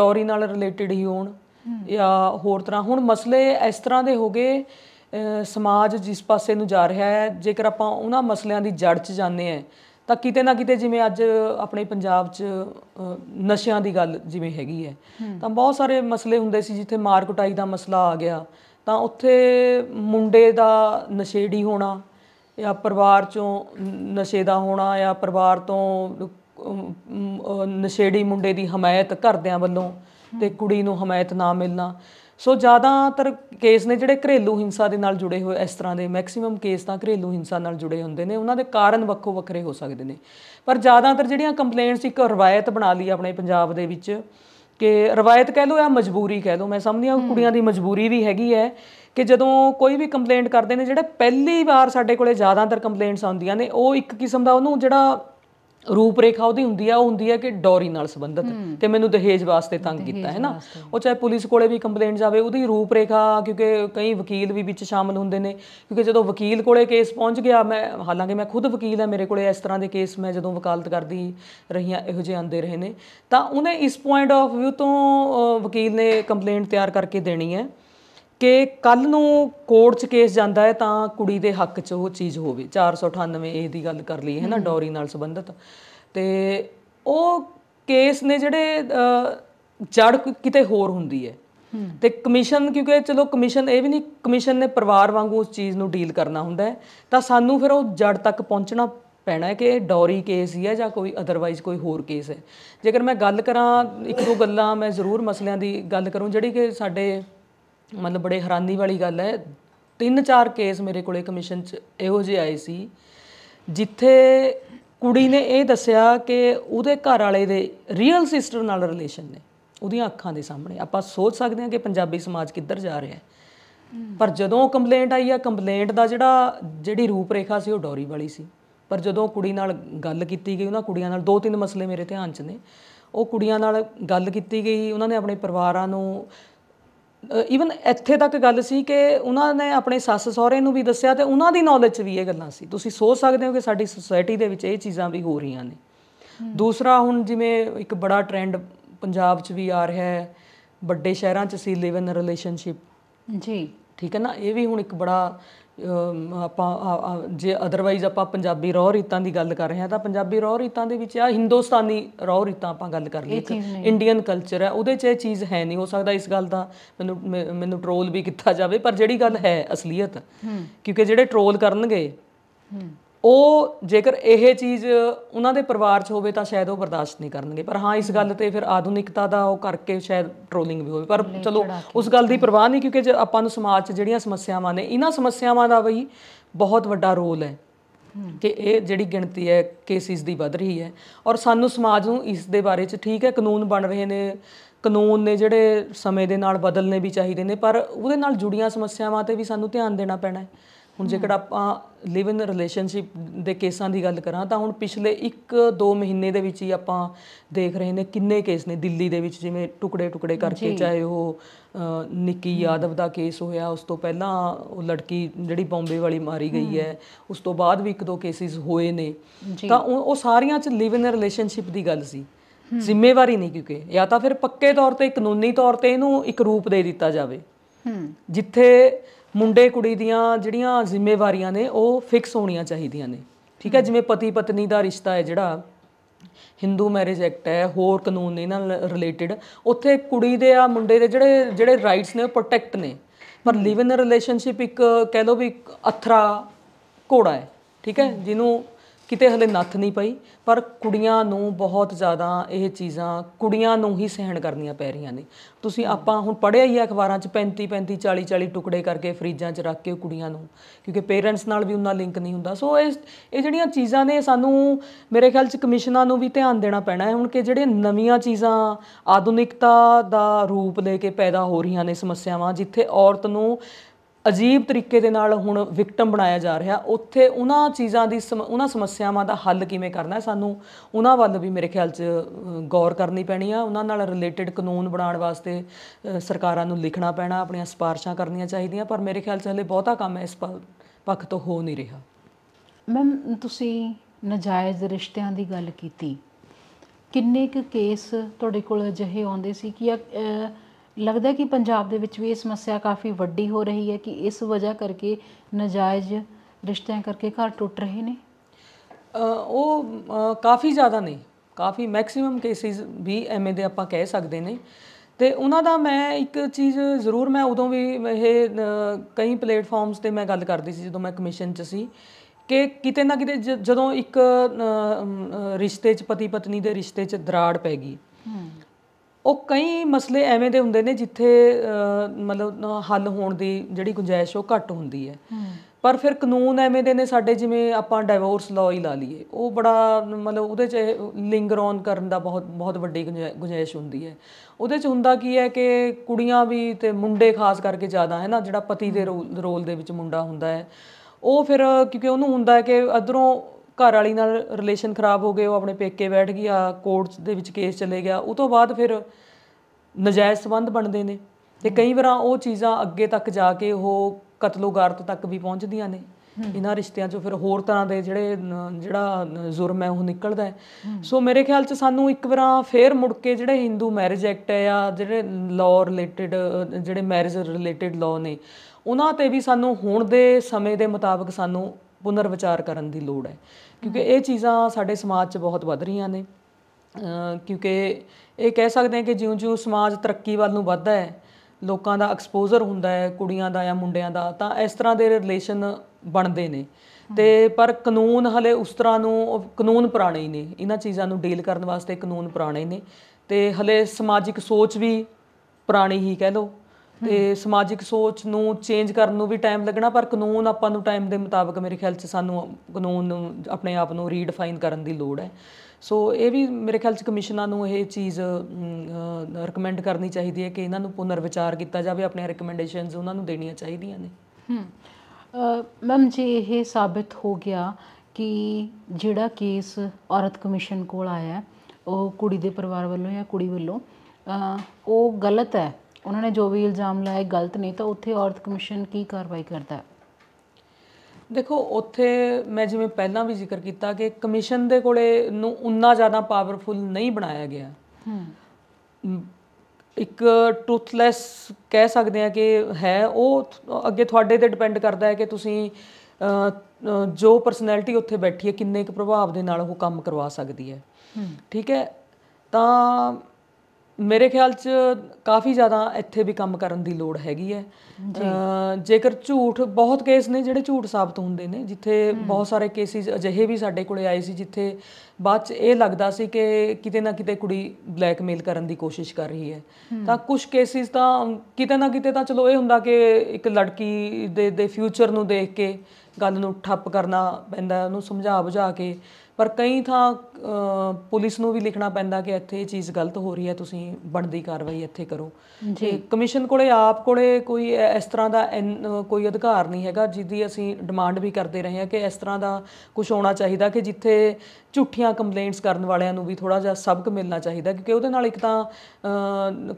ਡੌਰੀ ਨਾਲ ਰਿਲੇਟਡ ਹੀ ਹੋਣ ਜਾਂ ਹੋਰ ਤਰ੍ਹਾਂ ਹੁਣ ਮਸਲੇ ਇਸ ਤਰ੍ਹਾਂ ਦੇ ਹੋ ਗਏ ਸਮਾਜ ਜਿਸ ਪਾਸੇ ਨੂੰ ਜਾ ਰਿਹਾ ਹੈ ਜੇਕਰ ਆਪਾਂ ਉਹਨਾਂ ਮਸਲਿਆਂ ਦੀ ਜੜ 'ਚ ਜਾਂਦੇ ਆ ਤਾਂ ਕਿਤੇ ਨਾ ਕਿਤੇ ਜਿਵੇਂ ਅੱਜ ਆਪਣੇ ਪੰਜਾਬ 'ਚ ਨਸ਼ਿਆਂ ਦੀ ਗੱਲ ਜਿਵੇਂ ਹੈਗੀ ਹੈ ਤਾਂ ਬਹੁਤ ਸਾਰੇ ਮਸਲੇ ਹੁੰਦੇ ਸੀ ਜਿੱਥੇ ਮਾਰ ਕੁਟਾਈ ਦਾ ਮਸਲਾ ਆ ਗਿਆ ਤਾਂ ਉੱਥੇ ਮੁੰਡੇ ਦਾ ਨਸ਼ੇੜੀ ਹੋਣਾ ਜਾਂ ਪਰਿਵਾਰ 'ਚੋਂ ਨਸ਼ੇ ਦਾ ਹੋਣਾ ਜਾਂ ਪਰਿਵਾਰ ਤੋਂ ਨਸ਼ੇੜੀ ਮੁੰਡੇ ਦੀ ਹਮਾਇਤ ਕਰਦਿਆਂ ਵੱਲੋਂ ਤੇ ਕੁੜੀ ਨੂੰ ਹਮਾਇਤ ਨਾ ਮਿਲਣਾ ਸੋ ਜ਼ਿਆਦਾਤਰ ਕੇਸ ਨੇ ਜਿਹੜੇ ਘਰੇਲੂ ਹਿੰਸਾ ਦੇ ਨਾਲ ਜੁੜੇ ਹੋਏ ਇਸ ਤਰ੍ਹਾਂ ਦੇ ਮੈਕਸਿਮਮ ਕੇਸ ਤਾਂ ਘਰੇਲੂ ਹਿੰਸਾ ਨਾਲ ਜੁੜੇ ਹੁੰਦੇ ਨੇ ਉਹਨਾਂ ਦੇ ਕਾਰਨ ਵੱਖੋ ਵੱਖਰੇ ਹੋ ਸਕਦੇ ਨੇ ਪਰ ਜ਼ਿਆਦਾਤਰ ਜਿਹੜੀਆਂ ਕੰਪਲੇਂਟਸ ਇੱਕ ਰਵਾਇਤ ਬਣਾ ਲਈ ਆਪਣੇ ਪੰਜਾਬ ਦੇ ਵਿੱਚ ਕਿ ਰਵਾਇਤ ਕਹਿ ਲਓ ਜਾਂ ਮਜਬੂਰੀ ਕਹਿ ਲਓ ਮੈਂ ਸਮਝਦੀ ਹਾਂ ਕੁੜੀਆਂ ਦੀ ਮਜਬੂਰੀ ਵੀ ਹੈਗੀ ਹੈ ਕਿ ਜਦੋਂ ਕੋਈ ਵੀ ਕੰਪਲੇਂਟ ਕਰਦੇ ਨੇ ਜਿਹੜਾ ਪਹਿਲੀ ਵਾਰ ਸਾਡੇ ਕੋਲੇ ਜ਼ਿਆਦਾਤਰ ਕੰਪਲੇਂਟਸ ਆਉਂਦੀਆਂ ਨੇ ਉਹ ਇੱਕ ਕਿਸਮ ਦਾ ਉਹਨੂੰ ਜਿਹੜਾ ਰੂਪ ਰੇਖਾ ਉਹਦੀ ਹੁੰਦੀ ਆ ਉਹ ਹੁੰਦੀ ਆ ਕਿ ਡੋਰੀ ਨਾਲ ਸੰਬੰਧਿਤ ਤੇ ਮੈਨੂੰ ਦਹੇਜ ਵਾਸਤੇ ਤੰਗ ਕੀਤਾ ਹੈ ਨਾ ਉਹ ਚਾਹੇ ਪੁਲਿਸ ਕੋਲੇ ਵੀ ਕੰਪਲੇਂਟ ਜਾਵੇ ਉਹਦੀ ਰੂਪ ਰੇਖਾ ਕਿਉਂਕਿ ਕਈ ਵਕੀਲ ਵੀ ਵਿੱਚ ਸ਼ਾਮਲ ਹੁੰਦੇ ਨੇ ਕਿਉਂਕਿ ਜਦੋਂ ਵਕੀਲ ਕੋਲੇ ਕੇਸ ਪਹੁੰਚ ਗਿਆ ਮੈਂ ਹਾਲਾਂਕਿ ਮੈਂ ਖੁਦ ਵਕੀਲ ਆ ਮੇਰੇ ਕੋਲੇ ਇਸ ਤਰ੍ਹਾਂ ਦੇ ਕੇਸ ਮੈਂ ਜਦੋਂ ਵਕਾਲਤ ਕਰਦੀ ਰਹੀਆਂ ਇਹੋ ਜਿਹੇ ਆਂਦੇ ਰਹੇ ਨੇ ਤਾਂ ਉਹਨੇ ਇਸ ਪੁਆਇੰਟ ਆਫ ਵਿਊ ਤੋਂ ਵਕੀਲ ਨੇ ਕੰਪਲੇਂਟ ਤਿਆਰ ਕਰਕੇ ਦੇਣੀ ਹੈ ਕਿ ਕੱਲ ਨੂੰ ਕੋਰਟ 'ਚ ਕੇਸ ਜਾਂਦਾ ਹੈ ਤਾਂ ਕੁੜੀ ਦੇ ਹੱਕ 'ਚ ਉਹ ਚੀਜ਼ ਹੋਵੇ 498 ਏ ਦੀ ਗੱਲ ਕਰ ਲਈ ਹੈ ਨਾ ਡੌਰੀ ਨਾਲ ਸੰਬੰਧਿਤ ਤੇ ਉਹ ਕੇਸ ਨੇ ਜਿਹੜੇ ਜੜ ਕਿਤੇ ਹੋਰ ਹੁੰਦੀ ਹੈ ਤੇ ਕਮਿਸ਼ਨ ਕਿਉਂਕਿ ਚਲੋ ਕਮਿਸ਼ਨ ਇਹ ਵੀ ਨਹੀਂ ਕਮਿਸ਼ਨ ਨੇ ਪਰਿਵਾਰ ਵਾਂਗੂ ਉਸ ਚੀਜ਼ ਨੂੰ ਡੀਲ ਕਰਨਾ ਹੁੰਦਾ ਹੈ ਤਾਂ ਸਾਨੂੰ ਫਿਰ ਉਹ ਜੜ ਤੱਕ ਪਹੁੰਚਣਾ ਪੈਣਾ ਹੈ ਕਿ ਇਹ ਡੌਰੀ ਕੇਸ ਹੀ ਹੈ ਜਾਂ ਕੋਈ ਅਦਰਵਾਈਜ਼ ਕੋਈ ਹੋਰ ਕੇਸ ਹੈ ਜੇਕਰ ਮੈਂ ਗੱਲ ਕਰਾਂ ਇੱਕ ਦੋ ਗੱਲਾਂ ਮੈਂ ਜ਼ਰੂਰ ਮਸਲਿਆਂ ਦੀ ਗੱਲ ਕਰੂੰ ਜਿਹੜੀ ਕਿ ਸਾਡੇ ਮਤਲਬ ਬੜੇ ਹੈਰਾਨੀ ਵਾਲੀ ਗੱਲ ਹੈ ਤਿੰਨ ਚਾਰ ਕੇਸ ਮੇਰੇ ਕੋਲੇ ਕਮਿਸ਼ਨ 'ਚ ਇਹੋ ਜਿਹੇ ਆਏ ਸੀ ਜਿੱਥੇ ਕੁੜੀ ਨੇ ਇਹ ਦੱਸਿਆ ਕਿ ਉਹਦੇ ਘਰ ਵਾਲੇ ਦੇ ਰੀਅਲ ਸਿਸਟਰ ਨਾਲ ਰਿਲੇਸ਼ਨ ਨੇ ਉਹਦੀਆਂ ਅੱਖਾਂ ਦੇ ਸਾਹਮਣੇ ਆਪਾਂ ਸੋਚ ਸਕਦੇ ਹਾਂ ਕਿ ਪੰਜਾਬੀ ਸਮਾਜ ਕਿੱਧਰ ਜਾ ਰਿਹਾ ਹੈ ਪਰ ਜਦੋਂ ਕੰਪਲੇਂਟ ਆਈ ਆ ਕੰਪਲੇਂਟ ਦਾ ਜਿਹੜਾ ਜਿਹੜੀ ਰੂਪ ਰੇਖਾ ਸੀ ਉਹ ਡੋਰੀ ਵਾਲੀ ਸੀ ਪਰ ਜਦੋਂ ਕੁੜੀ ਨਾਲ ਗੱਲ ਕੀਤੀ ਗਈ ਉਹਨਾਂ ਕੁੜੀਆਂ ਨਾਲ ਦੋ ਤਿੰਨ ਮਸਲੇ ਮੇਰੇ ਧਿਆਨ 'ਚ ਨੇ ਉਹ ਕੁੜੀਆਂ ਨਾਲ ਗੱਲ ਕੀਤੀ ਗਈ ਉਹਨਾਂ ਨੇ ਆਪਣੇ ਪਰਿਵਾਰਾਂ ਨੂੰ ਈਵਨ ਇੱਥੇ ਤੱਕ ਗੱਲ ਸੀ ਕਿ ਉਹਨਾਂ ਨੇ ਆਪਣੇ ਸੱਸ ਸਹੁਰੇ ਨੂੰ ਵੀ ਦੱਸਿਆ ਤੇ ਉਹਨਾਂ ਦੀ ਨੌਲੇਜ 'ਚ ਵੀ ਇਹ ਗੱਲਾਂ ਸੀ ਤੁਸੀਂ ਸੋਚ ਸਕਦੇ ਹੋ ਕਿ ਸਾਡੀ ਸੋਸਾਇਟੀ ਦੇ ਵਿੱਚ ਇਹ ਚੀਜ਼ਾਂ ਵੀ ਹੋ ਰਹੀਆਂ ਨੇ ਦੂਸਰਾ ਹੁਣ ਜਿਵੇਂ ਇੱਕ ਬੜਾ ਟ੍ਰੈਂਡ ਪੰਜਾਬ 'ਚ ਵੀ ਆ ਰਿਹਾ ਹੈ ਵੱਡੇ ਸ਼ਹਿਰਾਂ 'ਚ ਸੀ ਲਿਵ ਇਨ ਰਿਲੇਸ਼ਨਸ਼ਿਪ ਜੀ ਠੀਕ ਹੈ ਨਾ ਇਹ ਵੀ ਹੁਣ ਇੱਕ ਬੜਾ ਆਪਾਂ ਜੇ ਅਦਰਵਾਈਜ਼ ਆਪਾਂ ਪੰਜਾਬੀ ਰੌ ਰੀਤਾਂ ਦੀ ਗੱਲ ਕਰ ਰਹੇ ਹਾਂ ਤਾਂ ਪੰਜਾਬੀ ਰੌ ਰੀਤਾਂ ਦੇ ਵਿੱਚ ਆ ਹਿੰਦੁਸਤਾਨੀ ਰੌ ਰੀਤਾਂ ਆਪਾਂ ਗੱਲ ਕਰ ਲਈ ਇੰਡੀਅਨ ਕਲਚਰ ਹੈ ਉਹਦੇ 'ਚ ਇਹ ਚੀਜ਼ ਹੈ ਨਹੀਂ ਹੋ ਸਕਦਾ ਇਸ ਗੱਲ ਦਾ ਮੈਨੂੰ ਮੈਨੂੰ ਟ੍ਰੋਲ ਵੀ ਕੀਤਾ ਜਾਵੇ ਪਰ ਜਿਹੜੀ ਗੱਲ ਹੈ ਅਸਲੀਅਤ ਕਿਉਂਕਿ ਜਿਹੜੇ ਟ੍ਰੋਲ ਕਰਨਗੇ ਉਹ ਜੇਕਰ ਇਹ ਚੀਜ਼ ਉਹਨਾਂ ਦੇ ਪਰਿਵਾਰ 'ਚ ਹੋਵੇ ਤਾਂ ਸ਼ਾਇਦ ਉਹ ਬਰਦਾਸ਼ਤ ਨਹੀਂ ਕਰਨਗੇ ਪਰ ਹਾਂ ਇਸ ਗੱਲ ਤੇ ਫਿਰ ਆਧੁਨਿਕਤਾ ਦਾ ਉਹ ਕਰਕੇ ਸ਼ਾਇਦ ਟ੍ਰੋਲਿੰਗ ਵੀ ਹੋਵੇ ਪਰ ਚਲੋ ਉਸ ਗੱਲ ਦੀ ਪਰਵਾਹ ਨਹੀਂ ਕਿਉਂਕਿ ਜੇ ਆਪਾਂ ਨੂੰ ਸਮਾਜ 'ਚ ਜਿਹੜੀਆਂ ਸਮੱਸਿਆਵਾਂ ਨੇ ਇਹਨਾਂ ਸਮੱਸਿਆਵਾਂ ਦਾ ਵੀ ਬਹੁਤ ਵੱਡਾ ਰੋਲ ਹੈ ਕਿ ਇਹ ਜਿਹੜੀ ਗਿਣਤੀ ਹੈ ਕੇਸਿਸ ਦੀ ਵੱਧ ਰਹੀ ਹੈ ਔਰ ਸਾਨੂੰ ਸਮਾਜ ਨੂੰ ਇਸ ਦੇ ਬਾਰੇ 'ਚ ਠੀਕ ਹੈ ਕਾਨੂੰਨ ਬਣ ਰਹੇ ਨੇ ਕਾਨੂੰਨ ਨੇ ਜਿਹੜੇ ਸਮੇਂ ਦੇ ਨਾਲ ਬਦਲਨੇ ਵੀ ਚਾਹੀਦੇ ਨੇ ਪਰ ਉਹਦੇ ਨਾਲ ਜੁੜੀਆਂ ਸਮੱਸਿਆਵਾਂ ਤੇ ਵੀ ਸਾਨੂੰ ਧਿਆਨ ਦੇਣਾ ਪੈਣਾ ਹੈ ਹੁਣ ਜੇਕਰ ਆਪਾਂ ਲਿਵ ਇਨ ਰਿਲੇਸ਼ਨਸ਼ਿਪ ਦੇ ਕੇਸਾਂ ਦੀ ਗੱਲ ਕਰਾਂ ਤਾਂ ਹੁਣ ਪਿਛਲੇ 1-2 ਮਹੀਨੇ ਦੇ ਵਿੱਚ ਹੀ ਆਪਾਂ ਦੇਖ ਰਹੇ ਨੇ ਕਿੰਨੇ ਕੇਸ ਨੇ ਦਿੱਲੀ ਦੇ ਵਿੱਚ ਜਿਵੇਂ ਟੁਕੜੇ-ਟੁਕੜੇ ਕਰਕੇ ਚਾਹੇ ਉਹ ਨਿੱਕੀ ਯਾਦਵ ਦਾ ਕੇਸ ਹੋਇਆ ਉਸ ਤੋਂ ਪਹਿਲਾਂ ਉਹ ਲੜਕੀ ਜਿਹੜੀ ਬੰਬੇ ਵਾਲੀ ਮਾਰੀ ਗਈ ਹੈ ਉਸ ਤੋਂ ਬਾਅਦ ਵੀ ਇੱਕ ਦੋ ਕੇਸਿਸ ਹੋਏ ਨੇ ਤਾਂ ਉਹ ਸਾਰੀਆਂ 'ਚ ਲਿਵ ਇਨ ਰਿਲੇਸ਼ਨਸ਼ਿਪ ਦੀ ਗੱਲ ਸੀ ਜ਼ਿੰਮੇਵਾਰੀ ਨਹੀਂ ਕਿਉਂਕਿ ਜਾਂ ਤਾਂ ਫਿਰ ਪੱਕੇ ਤੌਰ ਤੇ ਕਾਨੂੰਨੀ ਤੌਰ ਤੇ ਇਹਨੂੰ ਇੱਕ ਰੂਪ ਦੇ ਦਿੱਤਾ ਜਾਵੇ ਜਿੱਥੇ ਮੁੰਡੇ ਕੁੜੀ ਦੀਆਂ ਜਿਹੜੀਆਂ ਜ਼ਿੰਮੇਵਾਰੀਆਂ ਨੇ ਉਹ ਫਿਕਸ ਹੋਣੀਆਂ ਚਾਹੀਦੀਆਂ ਨੇ ਠੀਕ ਹੈ ਜਿਵੇਂ ਪਤੀ ਪਤਨੀ ਦਾ ਰਿਸ਼ਤਾ ਹੈ ਜਿਹੜਾ ਹਿੰਦੂ ਮੈਰਿਜ ਐਕਟ ਹੈ ਹੋਰ ਕਾਨੂੰਨ ਨੇ ਨਾਲ ਰਿਲੇਟਡ ਉੱਥੇ ਕੁੜੀ ਦੇ ਆ ਮੁੰਡੇ ਦੇ ਜਿਹੜੇ ਜਿਹੜੇ ਰਾਈਟਸ ਨੇ ਉਹ ਪ੍ਰੋਟੈਕਟ ਨੇ ਪਰ ਲਿਵ ਇਨ ਰਿਲੇਸ਼ਨਸ਼ਿਪ ਇੱਕ ਕਹਿ ਲਓ ਵੀ ਅਥਰਾ ਘੋੜਾ ਹੈ ਠੀਕ ਹੈ ਜਿਹਨੂੰ ਕਿਤੇ ਹਲੇ ਨੱਥ ਨਹੀਂ ਪਈ ਪਰ ਕੁੜੀਆਂ ਨੂੰ ਬਹੁਤ ਜ਼ਿਆਦਾ ਇਹ ਚੀਜ਼ਾਂ ਕੁੜੀਆਂ ਨੂੰ ਹੀ ਸਹਿਣ ਕਰਨੀਆਂ ਪੈ ਰਹੀਆਂ ਨੇ ਤੁਸੀਂ ਆਪਾਂ ਹੁਣ ਪੜ੍ਹਿਆ ਹੀ ਆ ਅਖਬਾਰਾਂ 'ਚ 35 35 40 40 ਟੁਕੜੇ ਕਰਕੇ ਫ੍ਰੀਜਾਂ 'ਚ ਰੱਖ ਕੇ ਕੁੜੀਆਂ ਨੂੰ ਕਿਉਂਕਿ ਪੇਰੈਂਟਸ ਨਾਲ ਵੀ ਉਹਨਾਂ ਲਿੰਕ ਨਹੀਂ ਹੁੰਦਾ ਸੋ ਇਹ ਇਹ ਜਿਹੜੀਆਂ ਚੀਜ਼ਾਂ ਨੇ ਸਾਨੂੰ ਮੇਰੇ ਖਿਆਲ 'ਚ ਕਮਿਸ਼ਨਾਂ ਨੂੰ ਵੀ ਧਿਆਨ ਦੇਣਾ ਪੈਣਾ ਹੈ ਹੁਣ ਕਿ ਜਿਹੜੇ ਨਵੀਆਂ ਚੀਜ਼ਾਂ ਆਧੁਨਿਕਤਾ ਦਾ ਰੂਪ ਲੈ ਕੇ ਪੈਦਾ ਹੋ ਰਹੀਆਂ ਨੇ ਸਮੱਸਿਆਵਾਂ ਜਿੱਥੇ ਔਰਤ ਨੂੰ ਅਜੀਬ ਤਰੀਕੇ ਦੇ ਨਾਲ ਹੁਣ ਵਿਕਟਮ ਬਣਾਇਆ ਜਾ ਰਿਹਾ ਉੱਥੇ ਉਹਨਾਂ ਚੀਜ਼ਾਂ ਦੀ ਉਹਨਾਂ ਸਮੱਸਿਆਵਾਂ ਦਾ ਹੱਲ ਕਿਵੇਂ ਕਰਨਾ ਹੈ ਸਾਨੂੰ ਉਹਨਾਂ ਵੱਲ ਵੀ ਮੇਰੇ ਖਿਆਲ 'ਚ ਗੌਰ ਕਰਨੀ ਪੈਣੀ ਆ ਉਹਨਾਂ ਨਾਲ ਰਿਲੇਟਡ ਕਾਨੂੰਨ ਬਣਾਉਣ ਵਾਸਤੇ ਸਰਕਾਰਾਂ ਨੂੰ ਲਿਖਣਾ ਪੈਣਾ ਆਪਣੀਆਂ ਸਿਫਾਰਸ਼ਾਂ ਕਰਨੀਆਂ ਚਾਹੀਦੀਆਂ ਪਰ ਮੇਰੇ ਖਿਆਲ 'ਚ ਹਲੇ ਬਹੁਤਾ ਕੰਮ ਹੈ ਇਸ ਪੱਖ ਤੋਂ ਹੋ ਨਹੀਂ ਰਿਹਾ ਮੈਮ ਤੁਸੀਂ ਨਜਾਇਜ਼ ਰਿਸ਼ਤਿਆਂ ਦੀ ਗੱਲ ਕੀਤੀ ਕਿੰਨੇ ਕ ਕੇਸ ਤੁਹਾਡੇ ਕੋਲ ਅਜਿਹੇ ਆਉਂਦੇ ਸੀ ਕਿ ਆ ਲੱਗਦਾ ਕਿ ਪੰਜਾਬ ਦੇ ਵਿੱਚ ਵੀ ਇਹ ਸਮੱਸਿਆ ਕਾਫੀ ਵੱਡੀ ਹੋ ਰਹੀ ਹੈ ਕਿ ਇਸ ਵਜ੍ਹਾ ਕਰਕੇ ਨਜਾਇਜ਼ ਰਿਸ਼ਤਿਆਂ ਕਰਕੇ ਘਰ ਟੁੱਟ ਰਹੇ ਨੇ ਉਹ ਕਾਫੀ ਜ਼ਿਆਦਾ ਨਹੀਂ ਕਾਫੀ ਮੈਕਸਿਮਮ ਕੇਸਿਸ ਵੀ ਐਵੇਂ ਦੇ ਆਪਾਂ ਕਹਿ ਸਕਦੇ ਨੇ ਤੇ ਉਹਨਾਂ ਦਾ ਮੈਂ ਇੱਕ ਚੀਜ਼ ਜ਼ਰੂਰ ਮੈਂ ਉਦੋਂ ਵੀ ਇਹ ਕਈ ਪਲੇਟਫਾਰਮਸ ਤੇ ਮੈਂ ਗੱਲ ਕਰਦੀ ਸੀ ਜਦੋਂ ਮੈਂ ਕਮਿਸ਼ਨ 'ਚ ਸੀ ਕਿ ਕਿਤੇ ਨਾ ਕਿਤੇ ਜਦੋਂ ਇੱਕ ਰਿਸ਼ਤੇ 'ਚ ਪਤੀ ਪਤਨੀ ਦੇ ਰਿਸ਼ਤੇ 'ਚ ਦਰਾੜ ਪੈ ਗਈ ਉਹ ਕਈ ਮਸਲੇ ਐਵੇਂ ਦੇ ਹੁੰਦੇ ਨੇ ਜਿੱਥੇ ਮਤਲਬ ਹੱਲ ਹੋਣ ਦੀ ਜਿਹੜੀ ਗੁੰਜਾਇਸ਼ ਉਹ ਘੱਟ ਹੁੰਦੀ ਹੈ ਪਰ ਫਿਰ ਕਾਨੂੰਨ ਐਵੇਂ ਦੇ ਨੇ ਸਾਡੇ ਜਿਵੇਂ ਆਪਾਂ ਡਾਈਵੋਰਸ ਲਾਅ ਹੀ ਲਾ ਲਈਏ ਉਹ ਬੜਾ ਮਤਲਬ ਉਹਦੇ 'ਚ ਲਿੰਗਰ ਔਨ ਕਰਨ ਦਾ ਬਹੁਤ ਬਹੁਤ ਵੱਡੀ ਗੁੰਜਾਇਸ਼ ਹੁੰਦੀ ਹੈ ਉਹਦੇ 'ਚ ਹੁੰਦਾ ਕੀ ਹੈ ਕਿ ਕੁੜੀਆਂ ਵੀ ਤੇ ਮੁੰਡੇ ਖਾਸ ਕਰਕੇ ਜ਼ਿਆਦਾ ਹੈ ਨਾ ਜਿਹੜਾ ਪਤੀ ਦੇ ਰੋਲ ਦੇ ਵਿੱਚ ਮੁੰਡਾ ਹੁੰਦਾ ਹੈ ਉਹ ਫਿਰ ਕਿਉਂਕਿ ਉਹਨੂੰ ਹੁੰਦਾ ਹੈ ਕਿ ਅਧਰੋਂ ਘਰ ਵਾਲੀ ਨਾਲ ਰਿਲੇਸ਼ਨ ਖਰਾਬ ਹੋ ਗਏ ਉਹ ਆਪਣੇ ਪੇਕੇ ਬੈਠ ਗਈ ਆ ਕੋਰਟ ਦੇ ਵਿੱਚ ਕੇਸ ਚਲੇ ਗਿਆ ਉਹ ਤੋਂ ਬਾਅਦ ਫਿਰ ਨਜਾਇਜ਼ ਸਬੰਧ ਬਣਦੇ ਨੇ ਤੇ ਕਈ ਵਾਰਾਂ ਉਹ ਚੀਜ਼ਾਂ ਅੱਗੇ ਤੱਕ ਜਾ ਕੇ ਉਹ ਕਤਲੋਗਾਰਤ ਤੱਕ ਵੀ ਪਹੁੰਚਦੀਆਂ ਨੇ ਇਹਨਾਂ ਰਿਸ਼ਤਿਆਂ 'ਚੋਂ ਫਿਰ ਹੋਰ ਤਰ੍ਹਾਂ ਦੇ ਜਿਹੜੇ ਜਿਹੜਾ ਜ਼ੁਰਮ ਹੈ ਉਹ ਨਿਕਲਦਾ ਹੈ ਸੋ ਮੇਰੇ ਖਿਆਲ 'ਚ ਸਾਨੂੰ ਇੱਕ ਵਾਰਾਂ ਫੇਰ ਮੁੜ ਕੇ ਜਿਹੜੇ ਹਿੰਦੂ ਮੈਰਿਜ ਐਕਟ ਹੈ ਆ ਜਿਹੜੇ ਲਾਅ ਰਿਲੇਟਡ ਜਿਹੜੇ ਮੈਰਿਜ ਰਿਲੇਟਡ ਲਾਅ ਨੇ ਉਹਨਾਂ ਤੇ ਵੀ ਸਾਨੂੰ ਹੁਣ ਦੇ ਸਮੇਂ ਦੇ ਮੁਤਾਬਕ ਸਾਨੂੰ ਪੁਨਰ ਵਿਚਾਰ ਕਰਨ ਦੀ ਲੋੜ ਹੈ ਕਿਉਂਕਿ ਇਹ ਚੀਜ਼ਾਂ ਸਾਡੇ ਸਮਾਜ 'ਚ ਬਹੁਤ ਵੱਧ ਰਹੀਆਂ ਨੇ ਕਿਉਂਕਿ ਇਹ ਕਹਿ ਸਕਦੇ ਹਾਂ ਕਿ ਜਿਉਂ-ਜਿਉਂ ਸਮਾਜ ਤਰੱਕੀ ਵੱਲ ਨੂੰ ਵੱਧਦਾ ਹੈ ਲੋਕਾਂ ਦਾ ਐਕਸਪੋਜ਼ਰ ਹੁੰਦਾ ਹੈ ਕੁੜੀਆਂ ਦਾ ਜਾਂ ਮੁੰਡਿਆਂ ਦਾ ਤਾਂ ਇਸ ਤਰ੍ਹਾਂ ਦੇ ਰਿਲੇਸ਼ਨ ਬਣਦੇ ਨੇ ਤੇ ਪਰ ਕਾਨੂੰਨ ਹਲੇ ਉਸ ਤਰ੍ਹਾਂ ਨੂੰ ਕਾਨੂੰਨ ਪੁਰਾਣੇ ਹੀ ਨੇ ਇਹਨਾਂ ਚੀਜ਼ਾਂ ਨੂੰ ਡੀਲ ਕਰਨ ਵਾਸਤੇ ਕਾਨੂੰਨ ਪੁਰਾਣੇ ਨੇ ਤੇ ਹਲੇ ਸਮਾਜਿਕ ਸੋਚ ਵੀ ਪੁਰਾਣੀ ਹੀ ਕਹਿ ਲਓ ਤੇ ਸਮਾਜਿਕ ਸੋਚ ਨੂੰ ਚੇਂਜ ਕਰਨ ਨੂੰ ਵੀ ਟਾਈਮ ਲੱਗਣਾ ਪਰ ਕਾਨੂੰਨ ਆਪਾਂ ਨੂੰ ਟਾਈਮ ਦੇ ਮੁਤਾਬਕ ਮੇਰੇ ਖਿਆਲ 'ਚ ਸਾਨੂੰ ਕਾਨੂੰਨ ਨੂੰ ਆਪਣੇ ਆਪ ਨੂੰ ਰੀਡਿਫਾਈਨ ਕਰਨ ਦੀ ਲੋੜ ਹੈ ਸੋ ਇਹ ਵੀ ਮੇਰੇ ਖਿਆਲ 'ਚ ਕਮਿਸ਼ਨਾਂ ਨੂੰ ਇਹ ਚੀਜ਼ ਰეკਮੈਂਡ ਕਰਨੀ ਚਾਹੀਦੀ ਹੈ ਕਿ ਇਹਨਾਂ ਨੂੰ ਪੁਨਰ ਵਿਚਾਰ ਕੀਤਾ ਜਾਵੇ ਆਪਣੀਆਂ ਰეკਮੈਂਡੇਸ਼ਨਸ ਉਹਨਾਂ ਨੂੰ ਦੇਣੀਆਂ ਚਾਹੀਦੀਆਂ ਨੇ ਹਮ ਮੈਮ ਜੀ ਇਹ ਸਾਬਤ ਹੋ ਗਿਆ ਕਿ ਜਿਹੜਾ ਕੇਸ ਔਰਤ ਕਮਿਸ਼ਨ ਕੋਲ ਆਇਆ ਉਹ ਕੁੜੀ ਦੇ ਪਰਿਵਾਰ ਵੱਲੋਂ ਜਾਂ ਕੁੜੀ ਵੱਲੋਂ ਉਹ ਗਲਤ ਹੈ ਉਹਨਾਂ ਨੇ ਜੋ ਵੀ ਇਲਜ਼ਾਮ ਲਾਏ ਗਲਤ ਨਹੀਂ ਤਾਂ ਉੱਥੇ ਔਰਤ ਕਮਿਸ਼ਨ ਕੀ ਕਾਰਵਾਈ ਕਰਦਾ ਹੈ ਦੇਖੋ ਉੱਥੇ ਮੈਂ ਜਿਵੇਂ ਪਹਿਲਾਂ ਵੀ ਜ਼ਿਕਰ ਕੀਤਾ ਕਿ ਕਮਿਸ਼ਨ ਦੇ ਕੋਲੇ ਨੂੰ ਉਨਾ ਜ਼ਿਆਦਾ ਪਾਵਰਫੁਲ ਨਹੀਂ ਬਣਾਇਆ ਗਿਆ ਇੱਕ ਟੂਥਲੈਸ ਕਹਿ ਸਕਦੇ ਆ ਕਿ ਹੈ ਉਹ ਅੱਗੇ ਤੁਹਾਡੇ ਤੇ ਡਿਪੈਂਡ ਕਰਦਾ ਹੈ ਕਿ ਤੁਸੀਂ ਜੋ ਪਰਸਨੈਲਿਟੀ ਉੱਥੇ ਬੈਠੀ ਹੈ ਕਿੰਨੇ ਕੁ ਪ੍ਰਭਾਵ ਦੇ ਨਾਲ ਉਹ ਕੰਮ ਕਰਵਾ ਸਕਦੀ ਹੈ ਠੀਕ ਹੈ ਤਾਂ ਮੇਰੇ ਖਿਆਲ 'ਚ ਕਾਫੀ ਜ਼ਿਆਦਾ ਇੱਥੇ ਵੀ ਕੰਮ ਕਰਨ ਦੀ ਲੋੜ ਹੈਗੀ ਹੈ ਜੇਕਰ ਝੂਠ ਬਹੁਤ ਕੇਸ ਨੇ ਜਿਹੜੇ ਝੂਠ ਸਾਬਤ ਹੁੰਦੇ ਨੇ ਜਿੱਥੇ ਬਹੁਤ ਸਾਰੇ ਕੇਸਿਸ ਅਜਿਹੇ ਵੀ ਸਾਡੇ ਕੋਲੇ ਆਏ ਸੀ ਜਿੱਥੇ ਬਾਅਦ 'ਚ ਇਹ ਲੱਗਦਾ ਸੀ ਕਿ ਕਿਤੇ ਨਾ ਕਿਤੇ ਕੁੜੀ ਬਲੈਕਮੇਲ ਕਰਨ ਦੀ ਕੋਸ਼ਿਸ਼ ਕਰ ਰਹੀ ਹੈ ਤਾਂ ਕੁਝ ਕੇਸਿਸ ਤਾਂ ਕਿਤੇ ਨਾ ਕਿਤੇ ਤਾਂ ਚਲੋ ਇਹ ਹੁੰਦਾ ਕਿ ਇੱਕ ਲੜਕੀ ਦੇ ਦੇ ਫਿਊਚਰ ਨੂੰ ਦੇਖ ਕੇ ਗੱਲ ਨੂੰ ਠੱਪ ਕਰਨਾ ਪੈਂਦਾ ਉਹਨੂੰ ਸਮਝਾ ਬੁਝਾ ਕੇ ਪਰ ਕਈ ਥਾਂ ਪੁਲਿਸ ਨੂੰ ਵੀ ਲਿਖਣਾ ਪੈਂਦਾ ਕਿ ਇੱਥੇ ਇਹ ਚੀਜ਼ ਗਲਤ ਹੋ ਰਹੀ ਹੈ ਤੁਸੀਂ ਬਣਦੀ ਕਾਰਵਾਈ ਇੱਥੇ ਕਰੋ ਤੇ ਕਮਿਸ਼ਨ ਕੋਲੇ ਆਪ ਕੋਲੇ ਕੋਈ ਇਸ ਤਰ੍ਹਾਂ ਦਾ ਕੋਈ ਅਧਿਕਾਰ ਨਹੀਂ ਹੈਗਾ ਜਿੱਦੀ ਅਸੀਂ ਡਿਮਾਂਡ ਵੀ ਕਰਦੇ ਰਹੇ ਹਾਂ ਕਿ ਇਸ ਤਰ੍ਹਾਂ ਦਾ ਕੁਝ ਹੋਣਾ ਚਾਹੀਦਾ ਕਿ ਜਿੱਥੇ ਝੂਠੀਆਂ ਕੰਪਲੇਂਟਸ ਕਰਨ ਵਾਲਿਆਂ ਨੂੰ ਵੀ ਥੋੜਾ ਜਿਹਾ ਸਬਕ ਮਿਲਣਾ ਚਾਹੀਦਾ ਕਿਉਂਕਿ ਉਹਦੇ ਨਾਲ ਇੱਕ ਤਾਂ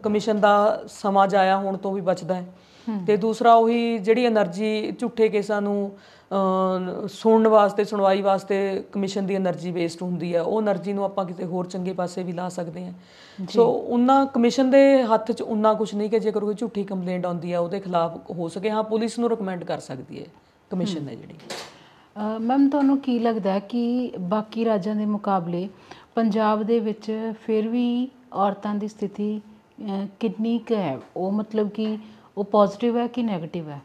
ਕਮਿਸ਼ਨ ਦਾ ਸਮਾਜ ਆਇਆ ਹੋਣ ਤੋਂ ਵੀ ਬਚਦਾ ਹੈ ਤੇ ਦੂਸਰਾ ਉਹੀ ਜਿਹੜੀ એનર્ਜੀ ਝੂਠੇ ਕੇਸਾਂ ਨੂੰ ਸੁਣਨ ਵਾਸਤੇ ਸੁਣਵਾਈ ਵਾਸਤੇ ਕਮਿਸ਼ਨ ਦੀ એનર્ਜੀ ਵੇਸਟ ਹੁੰਦੀ ਹੈ ਉਹ એનર્ਜੀ ਨੂੰ ਆਪਾਂ ਕਿਸੇ ਹੋਰ ਚੰਗੇ ਪਾਸੇ ਵੀ ਲਾ ਸਕਦੇ ਹਾਂ ਸੋ ਉਹਨਾਂ ਕਮਿਸ਼ਨ ਦੇ ਹੱਥ 'ਚ ਉਹਨਾਂ ਕੁਝ ਨਹੀਂ ਕਿ ਜੇਕਰ ਕੋਈ ਝੂਠੀ ਕੰਪਲੇਂਟ ਆਉਂਦੀ ਹੈ ਉਹਦੇ ਖਿਲਾਫ ਹੋ ਸਕੇ ਹਾਂ ਪੁਲਿਸ ਨੂੰ ਰეკਮੈਂਡ ਕਰ ਸਕਦੀ ਹੈ ਕਮਿਸ਼ਨ ਹੈ ਜਿਹੜੀ ਮੈਮ ਤੁਹਾਨੂੰ ਕੀ ਲੱਗਦਾ ਕਿ ਬਾਕੀ ਰਾਜਾਂ ਦੇ ਮੁਕਾਬਲੇ ਪੰਜਾਬ ਦੇ ਵਿੱਚ ਫਿਰ ਵੀ ਔਰਤਾਂ ਦੀ ਸਥਿਤੀ ਕਿੰਨੀ ਕੁ ਹੈ ਉਹ ਮਤਲਬ ਕਿ ਉਹ ਪੋਜ਼ਿਟਿਵ ਹੈ ਕਿ 네ਗੇਟਿਵ ਹੈ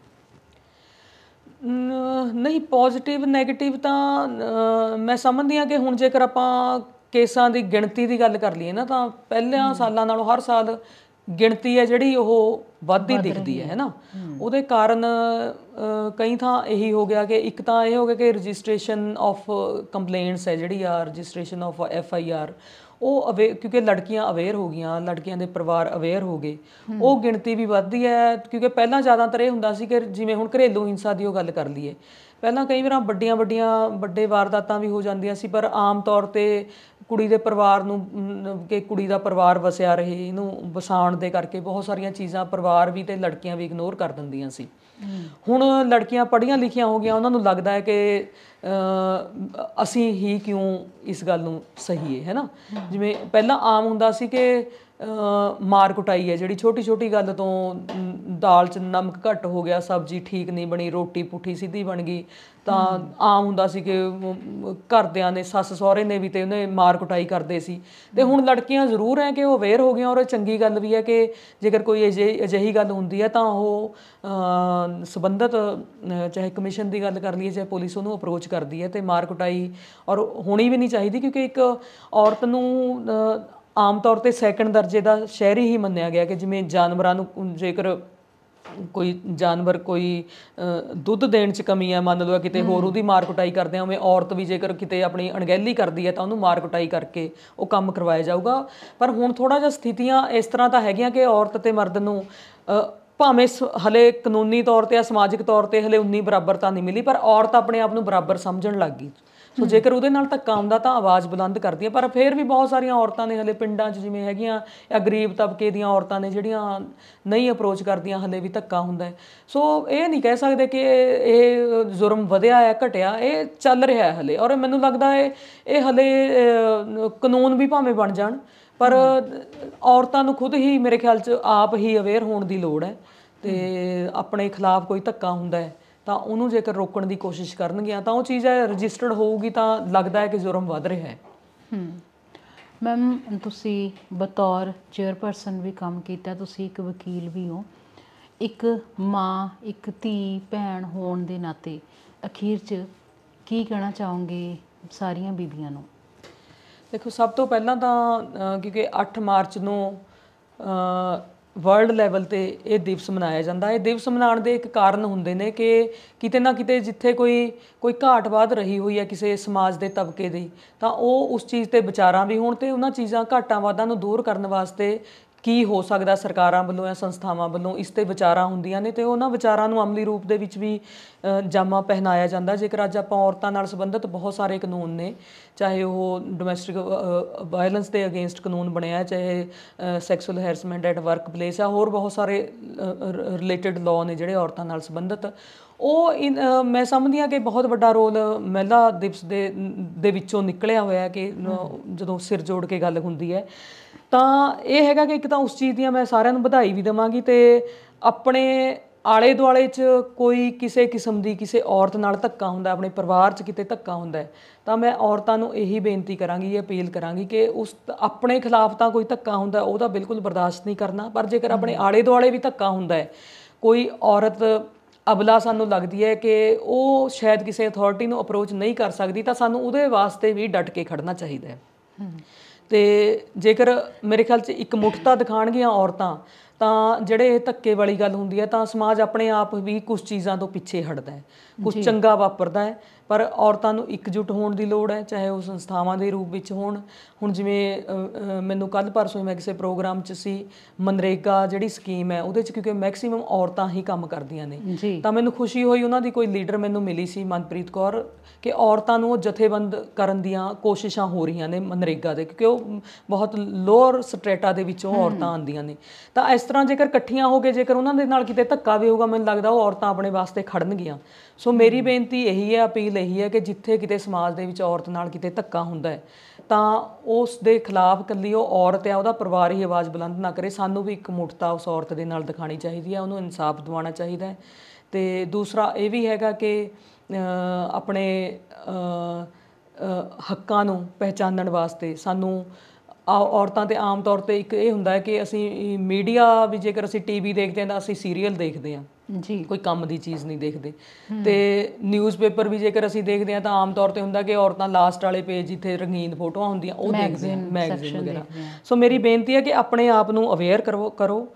ਨਹੀਂ ਪੋਜ਼ਿਟਿਵ 네ਗੇਟਿਵ ਤਾਂ ਮੈਂ ਸਮਝਦੀ ਹਾਂ ਕਿ ਹੁਣ ਜੇਕਰ ਆਪਾਂ ਕੇਸਾਂ ਦੀ ਗਿਣਤੀ ਦੀ ਗੱਲ ਕਰ ਲਈਏ ਨਾ ਤਾਂ ਪਹਿਲਿਆਂ ਸਾਲਾਂ ਨਾਲੋਂ ਹਰ ਸਾਲ ਗਿਣਤੀ ਹੈ ਜਿਹੜੀ ਉਹ ਵੱਧਦੀ ਦਿਖਦੀ ਹੈ ਹੈਨਾ ਉਹਦੇ ਕਾਰਨ ਕਈ ਥਾਂ ਇਹੀ ਹੋ ਗਿਆ ਕਿ ਇੱਕ ਤਾਂ ਇਹ ਹੋ ਗਿਆ ਕਿ ਰਜਿਸਟ੍ਰੇਸ਼ਨ ਆਫ ਕੰਪਲੇਂਟਸ ਹੈ ਜਿਹੜੀ ਆ registration of F I R ਉਹ ਅਵੇ ਕਿਉਂਕਿ ਲੜਕੀਆਂ ਅਵੇਅਰ ਹੋ ਗਈਆਂ ਲੜਕੀਆਂ ਦੇ ਪਰਿਵਾਰ ਅਵੇਅਰ ਹੋ ਗਏ ਉਹ ਗਿਣਤੀ ਵੀ ਵੱਧਦੀ ਹੈ ਕਿਉਂਕਿ ਪਹਿਲਾਂ ਜ਼ਿਆਦਾਤਰ ਇਹ ਹੁੰਦਾ ਸੀ ਕਿ ਜਿਵੇਂ ਹੁਣ ਘਰੇਲੂ ਹਿੰਸਾ ਦੀ ਉਹ ਗੱਲ ਕਰ ਲਈਏ ਪਹਿਲਾਂ ਕਈ ਵਾਰਾਂ ਵੱਡੀਆਂ ਵੱਡੀਆਂ ਵੱਡੇ ਵਾਰਦਾਤਾਂ ਵੀ ਹੋ ਜਾਂਦੀਆਂ ਸੀ ਪਰ ਆਮ ਤੌਰ ਤੇ ਕੁੜੀ ਦੇ ਪਰਿਵਾਰ ਨੂੰ ਕਿ ਕੁੜੀ ਦਾ ਪਰਿਵਾਰ ਵਸਿਆ ਰਹੇ ਇਹਨੂੰ ਵਸਾਉਣ ਦੇ ਕਰਕੇ ਬਹੁਤ ਸਾਰੀਆਂ ਚੀਜ਼ਾਂ ਪਰਿਵਾਰ ਵੀ ਤੇ ਲੜਕੀਆਂ ਵੀ ਇਗਨੋਰ ਕਰ ਦਿੰਦੀਆਂ ਸੀ ਹੁਣ ਲੜਕੀਆਂ ਪੜੀਆਂ ਲਿਖੀਆਂ ਹੋ ਗਈਆਂ ਉਹਨਾਂ ਨੂੰ ਲੱਗਦਾ ਹੈ ਕਿ ਅਸੀਂ ਹੀ ਕਿਉਂ ਇਸ ਗੱਲ ਨੂੰ ਸਹੀ ਹੈ ਹੈਨਾ ਜਿਵੇਂ ਪਹਿਲਾਂ ਆਮ ਹੁੰਦਾ ਸੀ ਕਿ ਮਾਰ ਕੁਟਾਈ ਹੈ ਜਿਹੜੀ ਛੋਟੀ ਛੋਟੀ ਗੱਲ ਤੋਂ ਦਾਲ 'ਚ ਨਮਕ ਘੱਟ ਹੋ ਗਿਆ ਸਬਜ਼ੀ ਠੀਕ ਨਹੀਂ ਬਣੀ ਰੋਟੀ ਪੁੱਠੀ ਸਿੱਧੀ ਬਣ ਗਈ ਤਾਂ ਆਮ ਹੁੰਦਾ ਸੀ ਕਿ ਘਰਦਿਆਂ ਨੇ ਸੱਸ ਸਹੁਰੇ ਨੇ ਵੀ ਤੇ ਉਹਨੇ ਮਾਰ ਕੁਟਾਈ ਕਰਦੇ ਸੀ ਤੇ ਹੁਣ ਲੜਕੀਆਂ ਜ਼ਰੂਰ ਹੈ ਕਿ ਉਹ ਅਵੇਅਰ ਹੋ ਗਈਆਂ ਔਰ ਚੰਗੀ ਗੱਲ ਵੀ ਹੈ ਕਿ ਜੇਕਰ ਕੋਈ ਅਜਿਹੀ ਗੱਲ ਹੁੰਦੀ ਹੈ ਤਾਂ ਉਹ ਸਬੰਧਤ ਚਾਹੇ ਕਮਿਸ਼ਨ ਦੀ ਗੱਲ ਕਰ ਲਈਏ ਚਾਹੇ ਪੁਲਿਸ ਉਹਨੂੰ ਅਪਰੋਚ ਕਰਦੀ ਹੈ ਤੇ ਮਾਰ ਕੁਟਾਈ ਔਰ ਹੋਣੀ ਵੀ ਨਹੀਂ ਚਾਹੀਦੀ ਕਿਉਂਕਿ ਇੱਕ ਔਰਤ ਨੂੰ ਆਮ ਤੌਰ ਤੇ ਸੈਕੰਡ ਦਰਜੇ ਦਾ ਸ਼ਹਿਰੀ ਹੀ ਮੰਨਿਆ ਗਿਆ ਕਿ ਜਿਵੇਂ ਜਾਨਵਰਾਂ ਨੂੰ ਜੇਕਰ ਕੋਈ ਜਾਨਵਰ ਕੋਈ ਦੁੱਧ ਦੇਣ ਚ ਕਮੀ ਆ ਮੰਨ ਲਓ ਕਿਤੇ ਹੋਰ ਉਹਦੀ ਮਾਰ ਕਟਾਈ ਕਰਦੇ ਆ ਉਵੇਂ ਔਰਤ ਵੀ ਜੇਕਰ ਕਿਤੇ ਆਪਣੀ ਅਣਗਹਿਲੀ ਕਰਦੀ ਹੈ ਤਾਂ ਉਹਨੂੰ ਮਾਰ ਕਟਾਈ ਕਰਕੇ ਉਹ ਕੰਮ ਕਰਵਾਇਆ ਜਾਊਗਾ ਪਰ ਹੁਣ ਥੋੜਾ ਜਿਹਾ ਸਥਿਤੀਆਂ ਇਸ ਤਰ੍ਹਾਂ ਤਾਂ ਹੈਗੀਆਂ ਕਿ ਔਰਤ ਤੇ ਮਰਦ ਨੂੰ ਭਾਵੇਂ ਹਲੇ ਕਾਨੂੰਨੀ ਤੌਰ ਤੇ ਆ ਸਮਾਜਿਕ ਤੌਰ ਤੇ ਹਲੇ ਉਨੀ ਬਰਾਬਰਤਾ ਨਹੀਂ ਮਿਲੀ ਪਰ ਔਰਤ ਆਪਣੇ ਆਪ ਨੂੰ ਬਰਾਬਰ ਸਮਝਣ ਲੱਗ ਗਈ ਸੋ ਜੇਕਰ ਉਹਦੇ ਨਾਲ ਧੱਕਾ ਆਉਂਦਾ ਤਾਂ ਆਵਾਜ਼ ਬੁਲੰਦ ਕਰਦੀ ਹੈ ਪਰ ਫਿਰ ਵੀ ਬਹੁਤ ਸਾਰੀਆਂ ਔਰਤਾਂ ਨੇ ਹਲੇ ਪਿੰਡਾਂ 'ਚ ਜਿਵੇਂ ਹੈਗੀਆਂ ਜਾਂ ਗਰੀਬ ਤਬਕੇ ਦੀਆਂ ਔਰਤਾਂ ਨੇ ਜਿਹੜੀਆਂ ਨਹੀਂ ਅਪਰੋਚ ਕਰਦੀਆਂ ਹਲੇ ਵੀ ਧੱਕਾ ਹੁੰਦਾ ਸੋ ਇਹ ਨਹੀਂ ਕਹਿ ਸਕਦੇ ਕਿ ਇਹ ਜ਼ੁਰਮ ਵਧਿਆ ਹੈ ਘਟਿਆ ਇਹ ਚੱਲ ਰਿਹਾ ਹੈ ਹਲੇ ਔਰ ਮੈਨੂੰ ਲੱਗਦਾ ਹੈ ਇਹ ਹਲੇ ਕਾਨੂੰਨ ਵੀ ਭਾਵੇਂ ਬਣ ਜਾਣ ਪਰ ਔਰਤਾਂ ਨੂੰ ਖੁਦ ਹੀ ਮੇਰੇ ਖਿਆਲ 'ਚ ਆਪ ਹੀ ਅਵੇਅਰ ਹੋਣ ਦੀ ਲੋੜ ਹੈ ਤੇ ਆਪਣੇ ਖਿਲਾਫ ਕੋਈ ਧੱਕਾ ਹੁੰਦਾ ਹੈ ਤਾਂ ਉਹਨੂੰ ਜੇਕਰ ਰੋਕਣ ਦੀ ਕੋਸ਼ਿਸ਼ ਕਰਨਗੀਆਂ ਤਾਂ ਉਹ ਚੀਜ਼ ਹੈ ਰਜਿਸਟਰਡ ਹੋਊਗੀ ਤਾਂ ਲੱਗਦਾ ਹੈ ਕਿ ਜੁਰਮ ਵੱਧ ਰਿਹਾ ਹੈ ਮੈਮ ਤੁਸੀਂ ਬਤੌਰ ਚੇਅਰਪਰਸਨ ਵੀ ਕੰਮ ਕੀਤਾ ਤੁਸੀਂ ਇੱਕ ਵਕੀਲ ਵੀ ਹੋ ਇੱਕ ਮਾਂ ਇੱਕ ਧੀ ਭੈਣ ਹੋਣ ਦੇ ਨਾਤੇ ਅਖੀਰ 'ਚ ਕੀ ਕਹਿਣਾ ਚਾਹੋਗੇ ਸਾਰੀਆਂ ਬੀਬੀਆਂ ਨੂੰ ਦੇਖੋ ਸਭ ਤੋਂ ਪਹਿਲਾਂ ਤਾਂ ਕਿਉਂਕਿ 8 ਮਾਰਚ ਨੂੰ ਵਰਲਡ ਲੈਵਲ ਤੇ ਇਹ ਦਿਵਸ ਮਨਾਇਆ ਜਾਂਦਾ ਹੈ ਦਿਵਸ ਮਨਾਉਣ ਦੇ ਇੱਕ ਕਾਰਨ ਹੁੰਦੇ ਨੇ ਕਿ ਕਿਤੇ ਨਾ ਕਿਤੇ ਜਿੱਥੇ ਕੋਈ ਕੋਈ ਘਾਟ ਰਹੀ ਹੋਈ ਹੈ ਕਿਸੇ ਸਮਾਜ ਦੇ ਤਬਕੇ ਦੀ ਤਾਂ ਉਹ ਉਸ ਚੀਜ਼ ਤੇ ਵਿਚਾਰਾਂ ਵੀ ਹੋਣ ਤੇ ਉਹਨਾਂ ਚੀਜ਼ਾਂ ਘਾਟਾਂ ਵਾਦਾਂ ਨੂੰ ਦੂਰ ਕਰਨ ਵਾਸਤੇ ਕੀ ਹੋ ਸਕਦਾ ਸਰਕਾਰਾਂ ਵੱਲੋਂ ਜਾਂ ਸੰਸਥਾਵਾਂ ਵੱਲੋਂ ਇਸ ਤੇ ਵਿਚਾਰਾਂ ਹੁੰਦੀਆਂ ਨੇ ਤੇ ਉਹਨਾਂ ਵਿਚਾਰਾਂ ਨੂੰ ਅਮਲੀ ਰੂਪ ਦੇ ਵਿੱਚ ਵੀ ਜਾਮਾ ਪਹਿਨਾਇਆ ਜਾਂਦਾ ਜੇਕਰ ਅੱਜ ਆਪਾਂ ਔਰਤਾਂ ਨਾਲ ਸੰਬੰਧਿਤ ਬਹੁਤ ਸਾਰੇ ਕਾਨੂੰਨ ਨੇ ਚਾਹੇ ਉਹ ਡੋਮੈਸਟਿਕ ਵਾਇਲੈਂਸ ਦੇ ਅਗੇਂਸਟ ਕਾਨੂੰਨ ਬਣਿਆ ਚਾਹੇ sexual harassment at work place ਆ ਹੋਰ ਬਹੁਤ ਸਾਰੇ ਰਿਲੇਟਡ ਲਾਅ ਨੇ ਜਿਹੜੇ ਔਰਤਾਂ ਨਾਲ ਸੰਬੰਧਿਤ ਉਹ ਮੈਂ ਸਮਝਦੀ ਆ ਕਿ ਬਹੁਤ ਵੱਡਾ ਰੋਲ ਮਹਿਲਾ ਦਿਵਸ ਦੇ ਦੇ ਵਿੱਚੋਂ ਨਿਕਲਿਆ ਹੋਇਆ ਕਿ ਜਦੋਂ ਸਿਰ ਜੋੜ ਕੇ ਗੱਲ ਹੁੰਦੀ ਹੈ ਤਾਂ ਇਹ ਹੈਗਾ ਕਿ ਇੱਕ ਤਾਂ ਉਸ ਚੀਜ਼ ਦੀਆਂ ਮੈਂ ਸਾਰਿਆਂ ਨੂੰ ਵਧਾਈ ਵੀ ਦਵਾਂਗੀ ਤੇ ਆਪਣੇ ਆਲੇ ਦੁਆਲੇ 'ਚ ਕੋਈ ਕਿਸੇ ਕਿਸਮ ਦੀ ਕਿਸੇ ਔਰਤ ਨਾਲ ਧੱਕਾ ਹੁੰਦਾ ਆਪਣੇ ਪਰਿਵਾਰ 'ਚ ਕਿਤੇ ਧੱਕਾ ਹੁੰਦਾ ਤਾਂ ਮੈਂ ਔਰਤਾਂ ਨੂੰ ਇਹੀ ਬੇਨਤੀ ਕਰਾਂਗੀ ਇਹ ਅਪੀਲ ਕਰਾਂਗੀ ਕਿ ਉਸ ਆਪਣੇ ਖਿਲਾਫ ਤਾਂ ਕੋਈ ਧੱਕਾ ਹੁੰਦਾ ਉਹਦਾ ਬਿਲਕੁਲ ਬਰਦਾਸ਼ਤ ਨਹੀਂ ਕਰਨਾ ਪਰ ਜੇਕਰ ਆਪਣੇ ਆਲੇ ਦੁਆਲੇ ਵੀ ਧੱਕਾ ਹੁੰਦਾ ਕੋਈ ਔਰਤ ਅਬਲਾ ਸਾਨੂੰ ਲੱਗਦੀ ਹੈ ਕਿ ਉਹ ਸ਼ਾਇਦ ਕਿਸੇ ਅਥਾਰਟੀ ਨੂੰ ਅਪਰੋਚ ਨਹੀਂ ਕਰ ਸਕਦੀ ਤਾਂ ਸਾਨੂੰ ਉਹਦੇ ਵਾਸਤੇ ਵੀ ਡਟ ਕੇ ਖੜਨਾ ਚਾਹੀਦਾ ਹੈ ਅਤੇ ਜੇਕਰ ਮੇਰੇ ਖਿਆਲ 'ਚ ਇੱਕ ਮੁੱਠਤਾ ਦਿਖਾਉਣਗੀਆਂ ਔਰਤਾਂ ਤਾਂ ਜਿਹੜੇ ਇਹ ਧੱਕੇ ਵਾਲੀ ਗੱਲ ਹੁੰਦੀ ਹੈ ਤਾਂ ਸਮਾਜ ਆਪਣੇ ਆਪ ਵੀ ਕੁਛ ਚੀਜ਼ਾਂ ਤੋਂ ਪਿੱਛੇ ਹਟਦਾ ਕੁਝ ਚੰਗਾ ਵਾਪਰਦਾ ਹੈ ਪਰ ਔਰਤਾਂ ਨੂੰ ਇਕਜੁੱਟ ਹੋਣ ਦੀ ਲੋੜ ਹੈ ਚਾਹੇ ਉਹ ਸੰਸਥਾਵਾਂ ਦੇ ਰੂਪ ਵਿੱਚ ਹੋਣ ਹੁਣ ਜਿਵੇਂ ਮੈਨੂੰ ਕੱਲ ਪਰਸੋਂ ਮੈਂ ਕਿਸੇ ਪ੍ਰੋਗਰਾਮ 'ਚ ਸੀ ਮਨਰੇਗਾ ਜਿਹੜੀ ਸਕੀਮ ਹੈ ਉਹਦੇ 'ਚ ਕਿਉਂਕਿ ਮੈਕਸਿਮਮ ਔਰਤਾਂ ਹੀ ਕੰਮ ਕਰਦੀਆਂ ਨੇ ਤਾਂ ਮੈਨੂੰ ਖੁਸ਼ੀ ਹੋਈ ਉਹਨਾਂ ਦੀ ਕੋਈ ਲੀਡਰ ਮੈਨੂੰ ਮਿਲੀ ਸੀ ਮਨਪ੍ਰੀਤ ਕੌਰ ਕਿ ਔਰਤਾਂ ਨੂੰ ਉਹ ਜਥੇਬੰਦ ਕਰਨ ਦੀਆਂ ਕੋਸ਼ਿਸ਼ਾਂ ਹੋ ਰਹੀਆਂ ਨੇ ਮਨਰੇਗਾ ਦੇ ਕਿਉਂਕਿ ਉਹ ਬਹੁਤ ਲੋਅਰ ਸਟ੍ਰੈਟਾ ਦੇ ਵਿੱਚੋਂ ਔਰਤਾਂ ਆਉਂਦੀਆਂ ਨੇ ਤਾਂ ਇਸ ਤਰ੍ਹਾਂ ਜੇਕਰ ਇਕੱਠੀਆਂ ਹੋ ਕੇ ਜੇਕਰ ਉਹਨਾਂ ਦੇ ਨਾਲ ਕਿਤੇ ਧੱਕਾ ਵੀ ਹੋਊਗਾ ਮੈਨੂੰ ਲੱਗਦਾ ਉਹ ਔਰਤਾਂ ਆਪਣੇ ਵਾਸਤੇ ਖੜਨਗੀਆਂ ਸੋ ਮੇਰੀ ਬੇਨਤੀ ਇਹੀ ਹੈ ਅਪੀਲ ਇਹੀ ਹੈ ਕਿ ਜਿੱਥੇ ਕਿਤੇ ਸਮਾਜ ਦੇ ਵਿੱਚ ਔਰਤ ਨਾਲ ਕਿਤੇ ਧੱਕਾ ਹੁੰਦਾ ਹੈ ਤਾਂ ਉਸ ਦੇ ਖਿਲਾਫ ਕੱਲੀ ਉਹ ਔਰਤ ਹੈ ਉਹਦਾ ਪਰਿਵਾਰ ਹੀ ਆਵਾਜ਼ ਬੁਲੰਦ ਨਾ ਕਰੇ ਸਾਨੂੰ ਵੀ ਇੱਕ ਮੁਠਤਾ ਉਸ ਔਰਤ ਦੇ ਨਾਲ ਦਿਖਾਣੀ ਚਾਹੀਦੀ ਹੈ ਉਹਨੂੰ ਇਨਸਾਫ ਦਿਵਾਉਣਾ ਚਾਹੀਦਾ ਹੈ ਤੇ ਦੂਸਰਾ ਇਹ ਵੀ ਹੈਗਾ ਕਿ ਆਪਣੇ ਹੱਕਾਂ ਨੂੰ ਪਹਿਚਾਨਣ ਵਾਸਤੇ ਸਾਨੂੰ ਔਰਤਾਂ ਤੇ ਆਮ ਤੌਰ ਤੇ ਇੱਕ ਇਹ ਹੁੰਦਾ ਹੈ ਕਿ ਅਸੀਂ ਮੀਡੀਆ ਵੀ ਜੇਕਰ ਅਸੀਂ ਟੀਵੀ ਦੇਖਦੇ ਹਾਂ ਤਾਂ ਅਸੀਂ ਸੀਰੀਅਲ ਦੇਖਦੇ ਹਾਂ ਜੀ ਕੋਈ ਕੰਮ ਦੀ ਚੀਜ਼ ਨਹੀਂ ਦੇਖਦੇ ਤੇ ਨਿਊਜ਼ਪੇਪਰ ਵੀ ਜੇਕਰ ਅਸੀਂ ਦੇਖਦੇ ਆ ਤਾਂ ਆਮ ਤੌਰ ਤੇ ਹੁੰਦਾ ਕਿ ਔਰਤਾਂ ਲਾਸਟ ਵਾਲੇ ਪੇਜ ਜਿੱਥੇ ਰੰਗੀਨ ਫੋਟੋਆਂ ਹੁੰਦੀਆਂ ਉਹ ਦੇਖਦੇ ਆ ਮੈਗਜ਼ੀਨ ਵਗੈਰਾ ਸੋ ਮੇਰੀ ਬੇਨਤੀ ਹੈ ਕਿ ਆਪਣੇ ਆਪ ਨੂੰ ਅਵੇਅਰ ਕਰੋ ਕਰੋ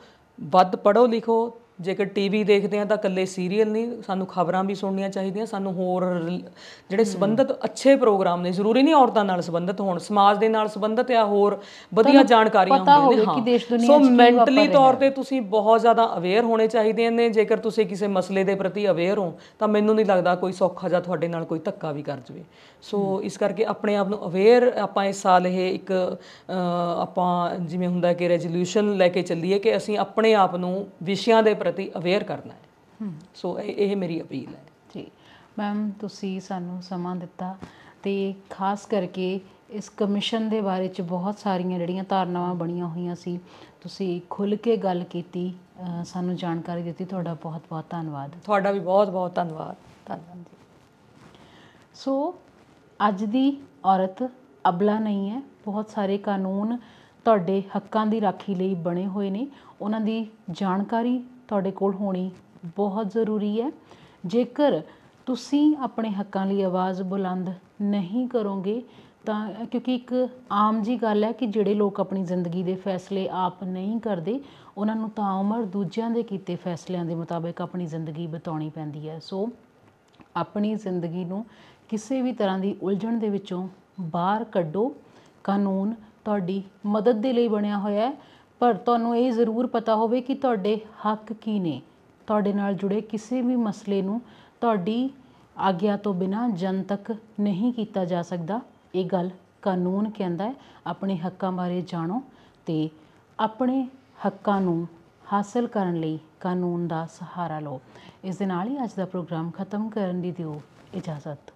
ਵੱਧ ਪੜੋ ਲਿਖੋ ਜੇਕਰ ਟੀਵੀ ਦੇਖਦੇ ਆ ਤਾਂ ਇਕੱਲੇ ਸੀਰੀਅਲ ਨਹੀਂ ਸਾਨੂੰ ਖਬਰਾਂ ਵੀ ਸੁਣਨੀਆਂ ਚਾਹੀਦੀਆਂ ਸਾਨੂੰ ਹੋਰ ਜਿਹੜੇ ਸੰਬੰਧਤ ਅੱਛੇ ਪ੍ਰੋਗਰਾਮ ਨੇ ਜ਼ਰੂਰੀ ਨਹੀਂ ਔਰਤਾਂ ਨਾਲ ਸੰਬੰਧਤ ਹੋਣ ਸਮਾਜ ਦੇ ਨਾਲ ਸੰਬੰਧਤ ਆ ਹੋਰ ਵਧੀਆ ਜਾਣਕਾਰੀਆਂ ਹੁੰਦੀਆਂ ਨੇ ਹਾਂ ਸੋ ਮੈਂਟਲੀ ਤੌਰ ਤੇ ਤੁਸੀਂ ਬਹੁਤ ਜ਼ਿਆਦਾ ਅਵੇਅਰ ਹੋਣੇ ਚਾਹੀਦੇ ਨੇ ਜੇਕਰ ਤੁਸੀਂ ਕਿਸੇ ਮਸਲੇ ਦੇ ਪ੍ਰਤੀ ਅਵੇਅਰ ਹੋ ਤਾਂ ਮੈਨੂੰ ਨਹੀਂ ਲੱਗਦਾ ਕੋਈ ਸੌਖਾ ਜਾਂ ਤੁਹਾਡੇ ਨਾਲ ਕੋਈ ਧੱਕਾ ਵੀ ਕਰ ਜਵੇ ਸੋ ਇਸ ਕਰਕੇ ਆਪਣੇ ਆਪ ਨੂੰ ਅਵੇਅਰ ਆਪਾਂ ਇਸ ਸਾਲ ਇਹ ਇੱਕ ਆਪਾਂ ਜਿਵੇਂ ਹੁੰਦਾ ਕਿ ਰੈਜ਼ੋਲੂਸ਼ਨ ਲੈ ਕੇ ਚੱਲੀਏ ਕਿ ਅਸੀਂ ਆਪਣੇ ਆਪ ਨੂੰ ਵਿਸ਼ਿਆਂ ਦੇ ਪ੍ਰਤੀ ਅਵੇਅਰ ਕਰਨਾ ਹੈ ਸੋ ਇਹ ਮੇਰੀ ਅਪੀਲ ਹੈ ਜੀ ਮੈਮ ਤੁਸੀਂ ਸਾਨੂੰ ਸਮਾਂ ਦਿੱਤਾ ਤੇ ਖਾਸ ਕਰਕੇ ਇਸ ਕਮਿਸ਼ਨ ਦੇ ਬਾਰੇ ਚ ਬਹੁਤ ਸਾਰੀਆਂ ਜਿਹੜੀਆਂ ਧਾਰਨਾਵਾਂ ਬਣੀਆਂ ਹੋਈਆਂ ਸੀ ਤੁਸੀਂ ਖੁੱਲ ਕੇ ਗੱਲ ਕੀਤੀ ਸਾਨੂੰ ਜਾਣਕਾਰੀ ਦਿੱਤੀ ਤੁਹਾਡਾ ਬਹੁਤ-ਬਹੁਤ ਧੰਨਵਾਦ ਤੁਹਾਡਾ ਵੀ ਬਹੁਤ-ਬਹੁਤ ਧੰਨਵਾਦ ਧੰਨਵਾਦ ਜੀ ਸੋ ਅੱਜ ਦੀ ਔਰਤ ਅਬਲਾ ਨਹੀਂ ਹੈ ਬਹੁਤ ਸਾਰੇ ਕਾਨੂੰਨ ਤੁਹਾਡੇ ਹੱਕਾਂ ਦੀ ਰਾਖੀ ਲਈ ਬਣੇ ਹੋਏ ਨੇ ਉਹਨਾਂ ਦੀ ਜਾਣਕਾਰੀ ਤੁਹਾਡੇ ਕੋਲ ਹੋਣੀ ਬਹੁਤ ਜ਼ਰੂਰੀ ਹੈ ਜੇਕਰ ਤੁਸੀਂ ਆਪਣੇ ਹੱਕਾਂ ਲਈ ਆਵਾਜ਼ ਬੁਲੰਦ ਨਹੀਂ ਕਰੋਗੇ ਤਾਂ ਕਿਉਂਕਿ ਇੱਕ ਆਮ ਜੀ ਗੱਲ ਹੈ ਕਿ ਜਿਹੜੇ ਲੋਕ ਆਪਣੀ ਜ਼ਿੰਦਗੀ ਦੇ ਫੈਸਲੇ ਆਪ ਨਹੀਂ ਕਰਦੇ ਉਹਨਾਂ ਨੂੰ ਤਾਂ ਉਮਰ ਦੂਜਿਆਂ ਦੇ ਕੀਤੇ ਫੈਸਲਿਆਂ ਦੇ ਮੁਤਾਬਕ ਆਪਣੀ ਜ਼ਿੰਦਗੀ ਬਤਾਉਣੀ ਪੈਂਦੀ ਹੈ ਸੋ ਆਪਣੀ ਜ਼ਿੰਦਗੀ ਨੂੰ ਕਿਸੇ ਵੀ ਤਰ੍ਹਾਂ ਦੀ ਉਲਝਣ ਦੇ ਵਿੱਚੋਂ ਬਾਹਰ ਕੱਢੋ ਕਾਨੂੰਨ ਤੁਹਾਡੀ ਮਦਦ ਦੇ ਲਈ ਬਣਿਆ ਹੋਇਆ ਹੈ ਪਰ ਤੁਹਾਨੂੰ ਇਹ ਜ਼ਰੂਰ ਪਤਾ ਹੋਵੇ ਕਿ ਤੁਹਾਡੇ ਹੱਕ ਕੀ ਨੇ ਤੁਹਾਡੇ ਨਾਲ ਜੁੜੇ ਕਿਸੇ ਵੀ ਮਸਲੇ ਨੂੰ ਤੁਹਾਡੀ ਆਗਿਆ ਤੋਂ ਬਿਨਾ ਜਨ ਤੱਕ ਨਹੀਂ ਕੀਤਾ ਜਾ ਸਕਦਾ ਇਹ ਗੱਲ ਕਾਨੂੰਨ ਕਹਿੰਦਾ ਹੈ ਆਪਣੇ ਹੱਕਾਂ ਬਾਰੇ ਜਾਣੋ ਤੇ ਆਪਣੇ ਹੱਕਾਂ ਨੂੰ ਹਾਸਲ ਕਰਨ ਲਈ ਕਾਨੂੰਨ ਦਾ ਸਹਾਰਾ ਲਓ ਇਸ ਦੇ ਨਾਲ ਹੀ ਅੱਜ ਦਾ ਪ੍ਰੋਗਰਾਮ ਖਤਮ ਕਰਨ ਦੀ ਦਿਓ ਇਜਾਜ਼ਤ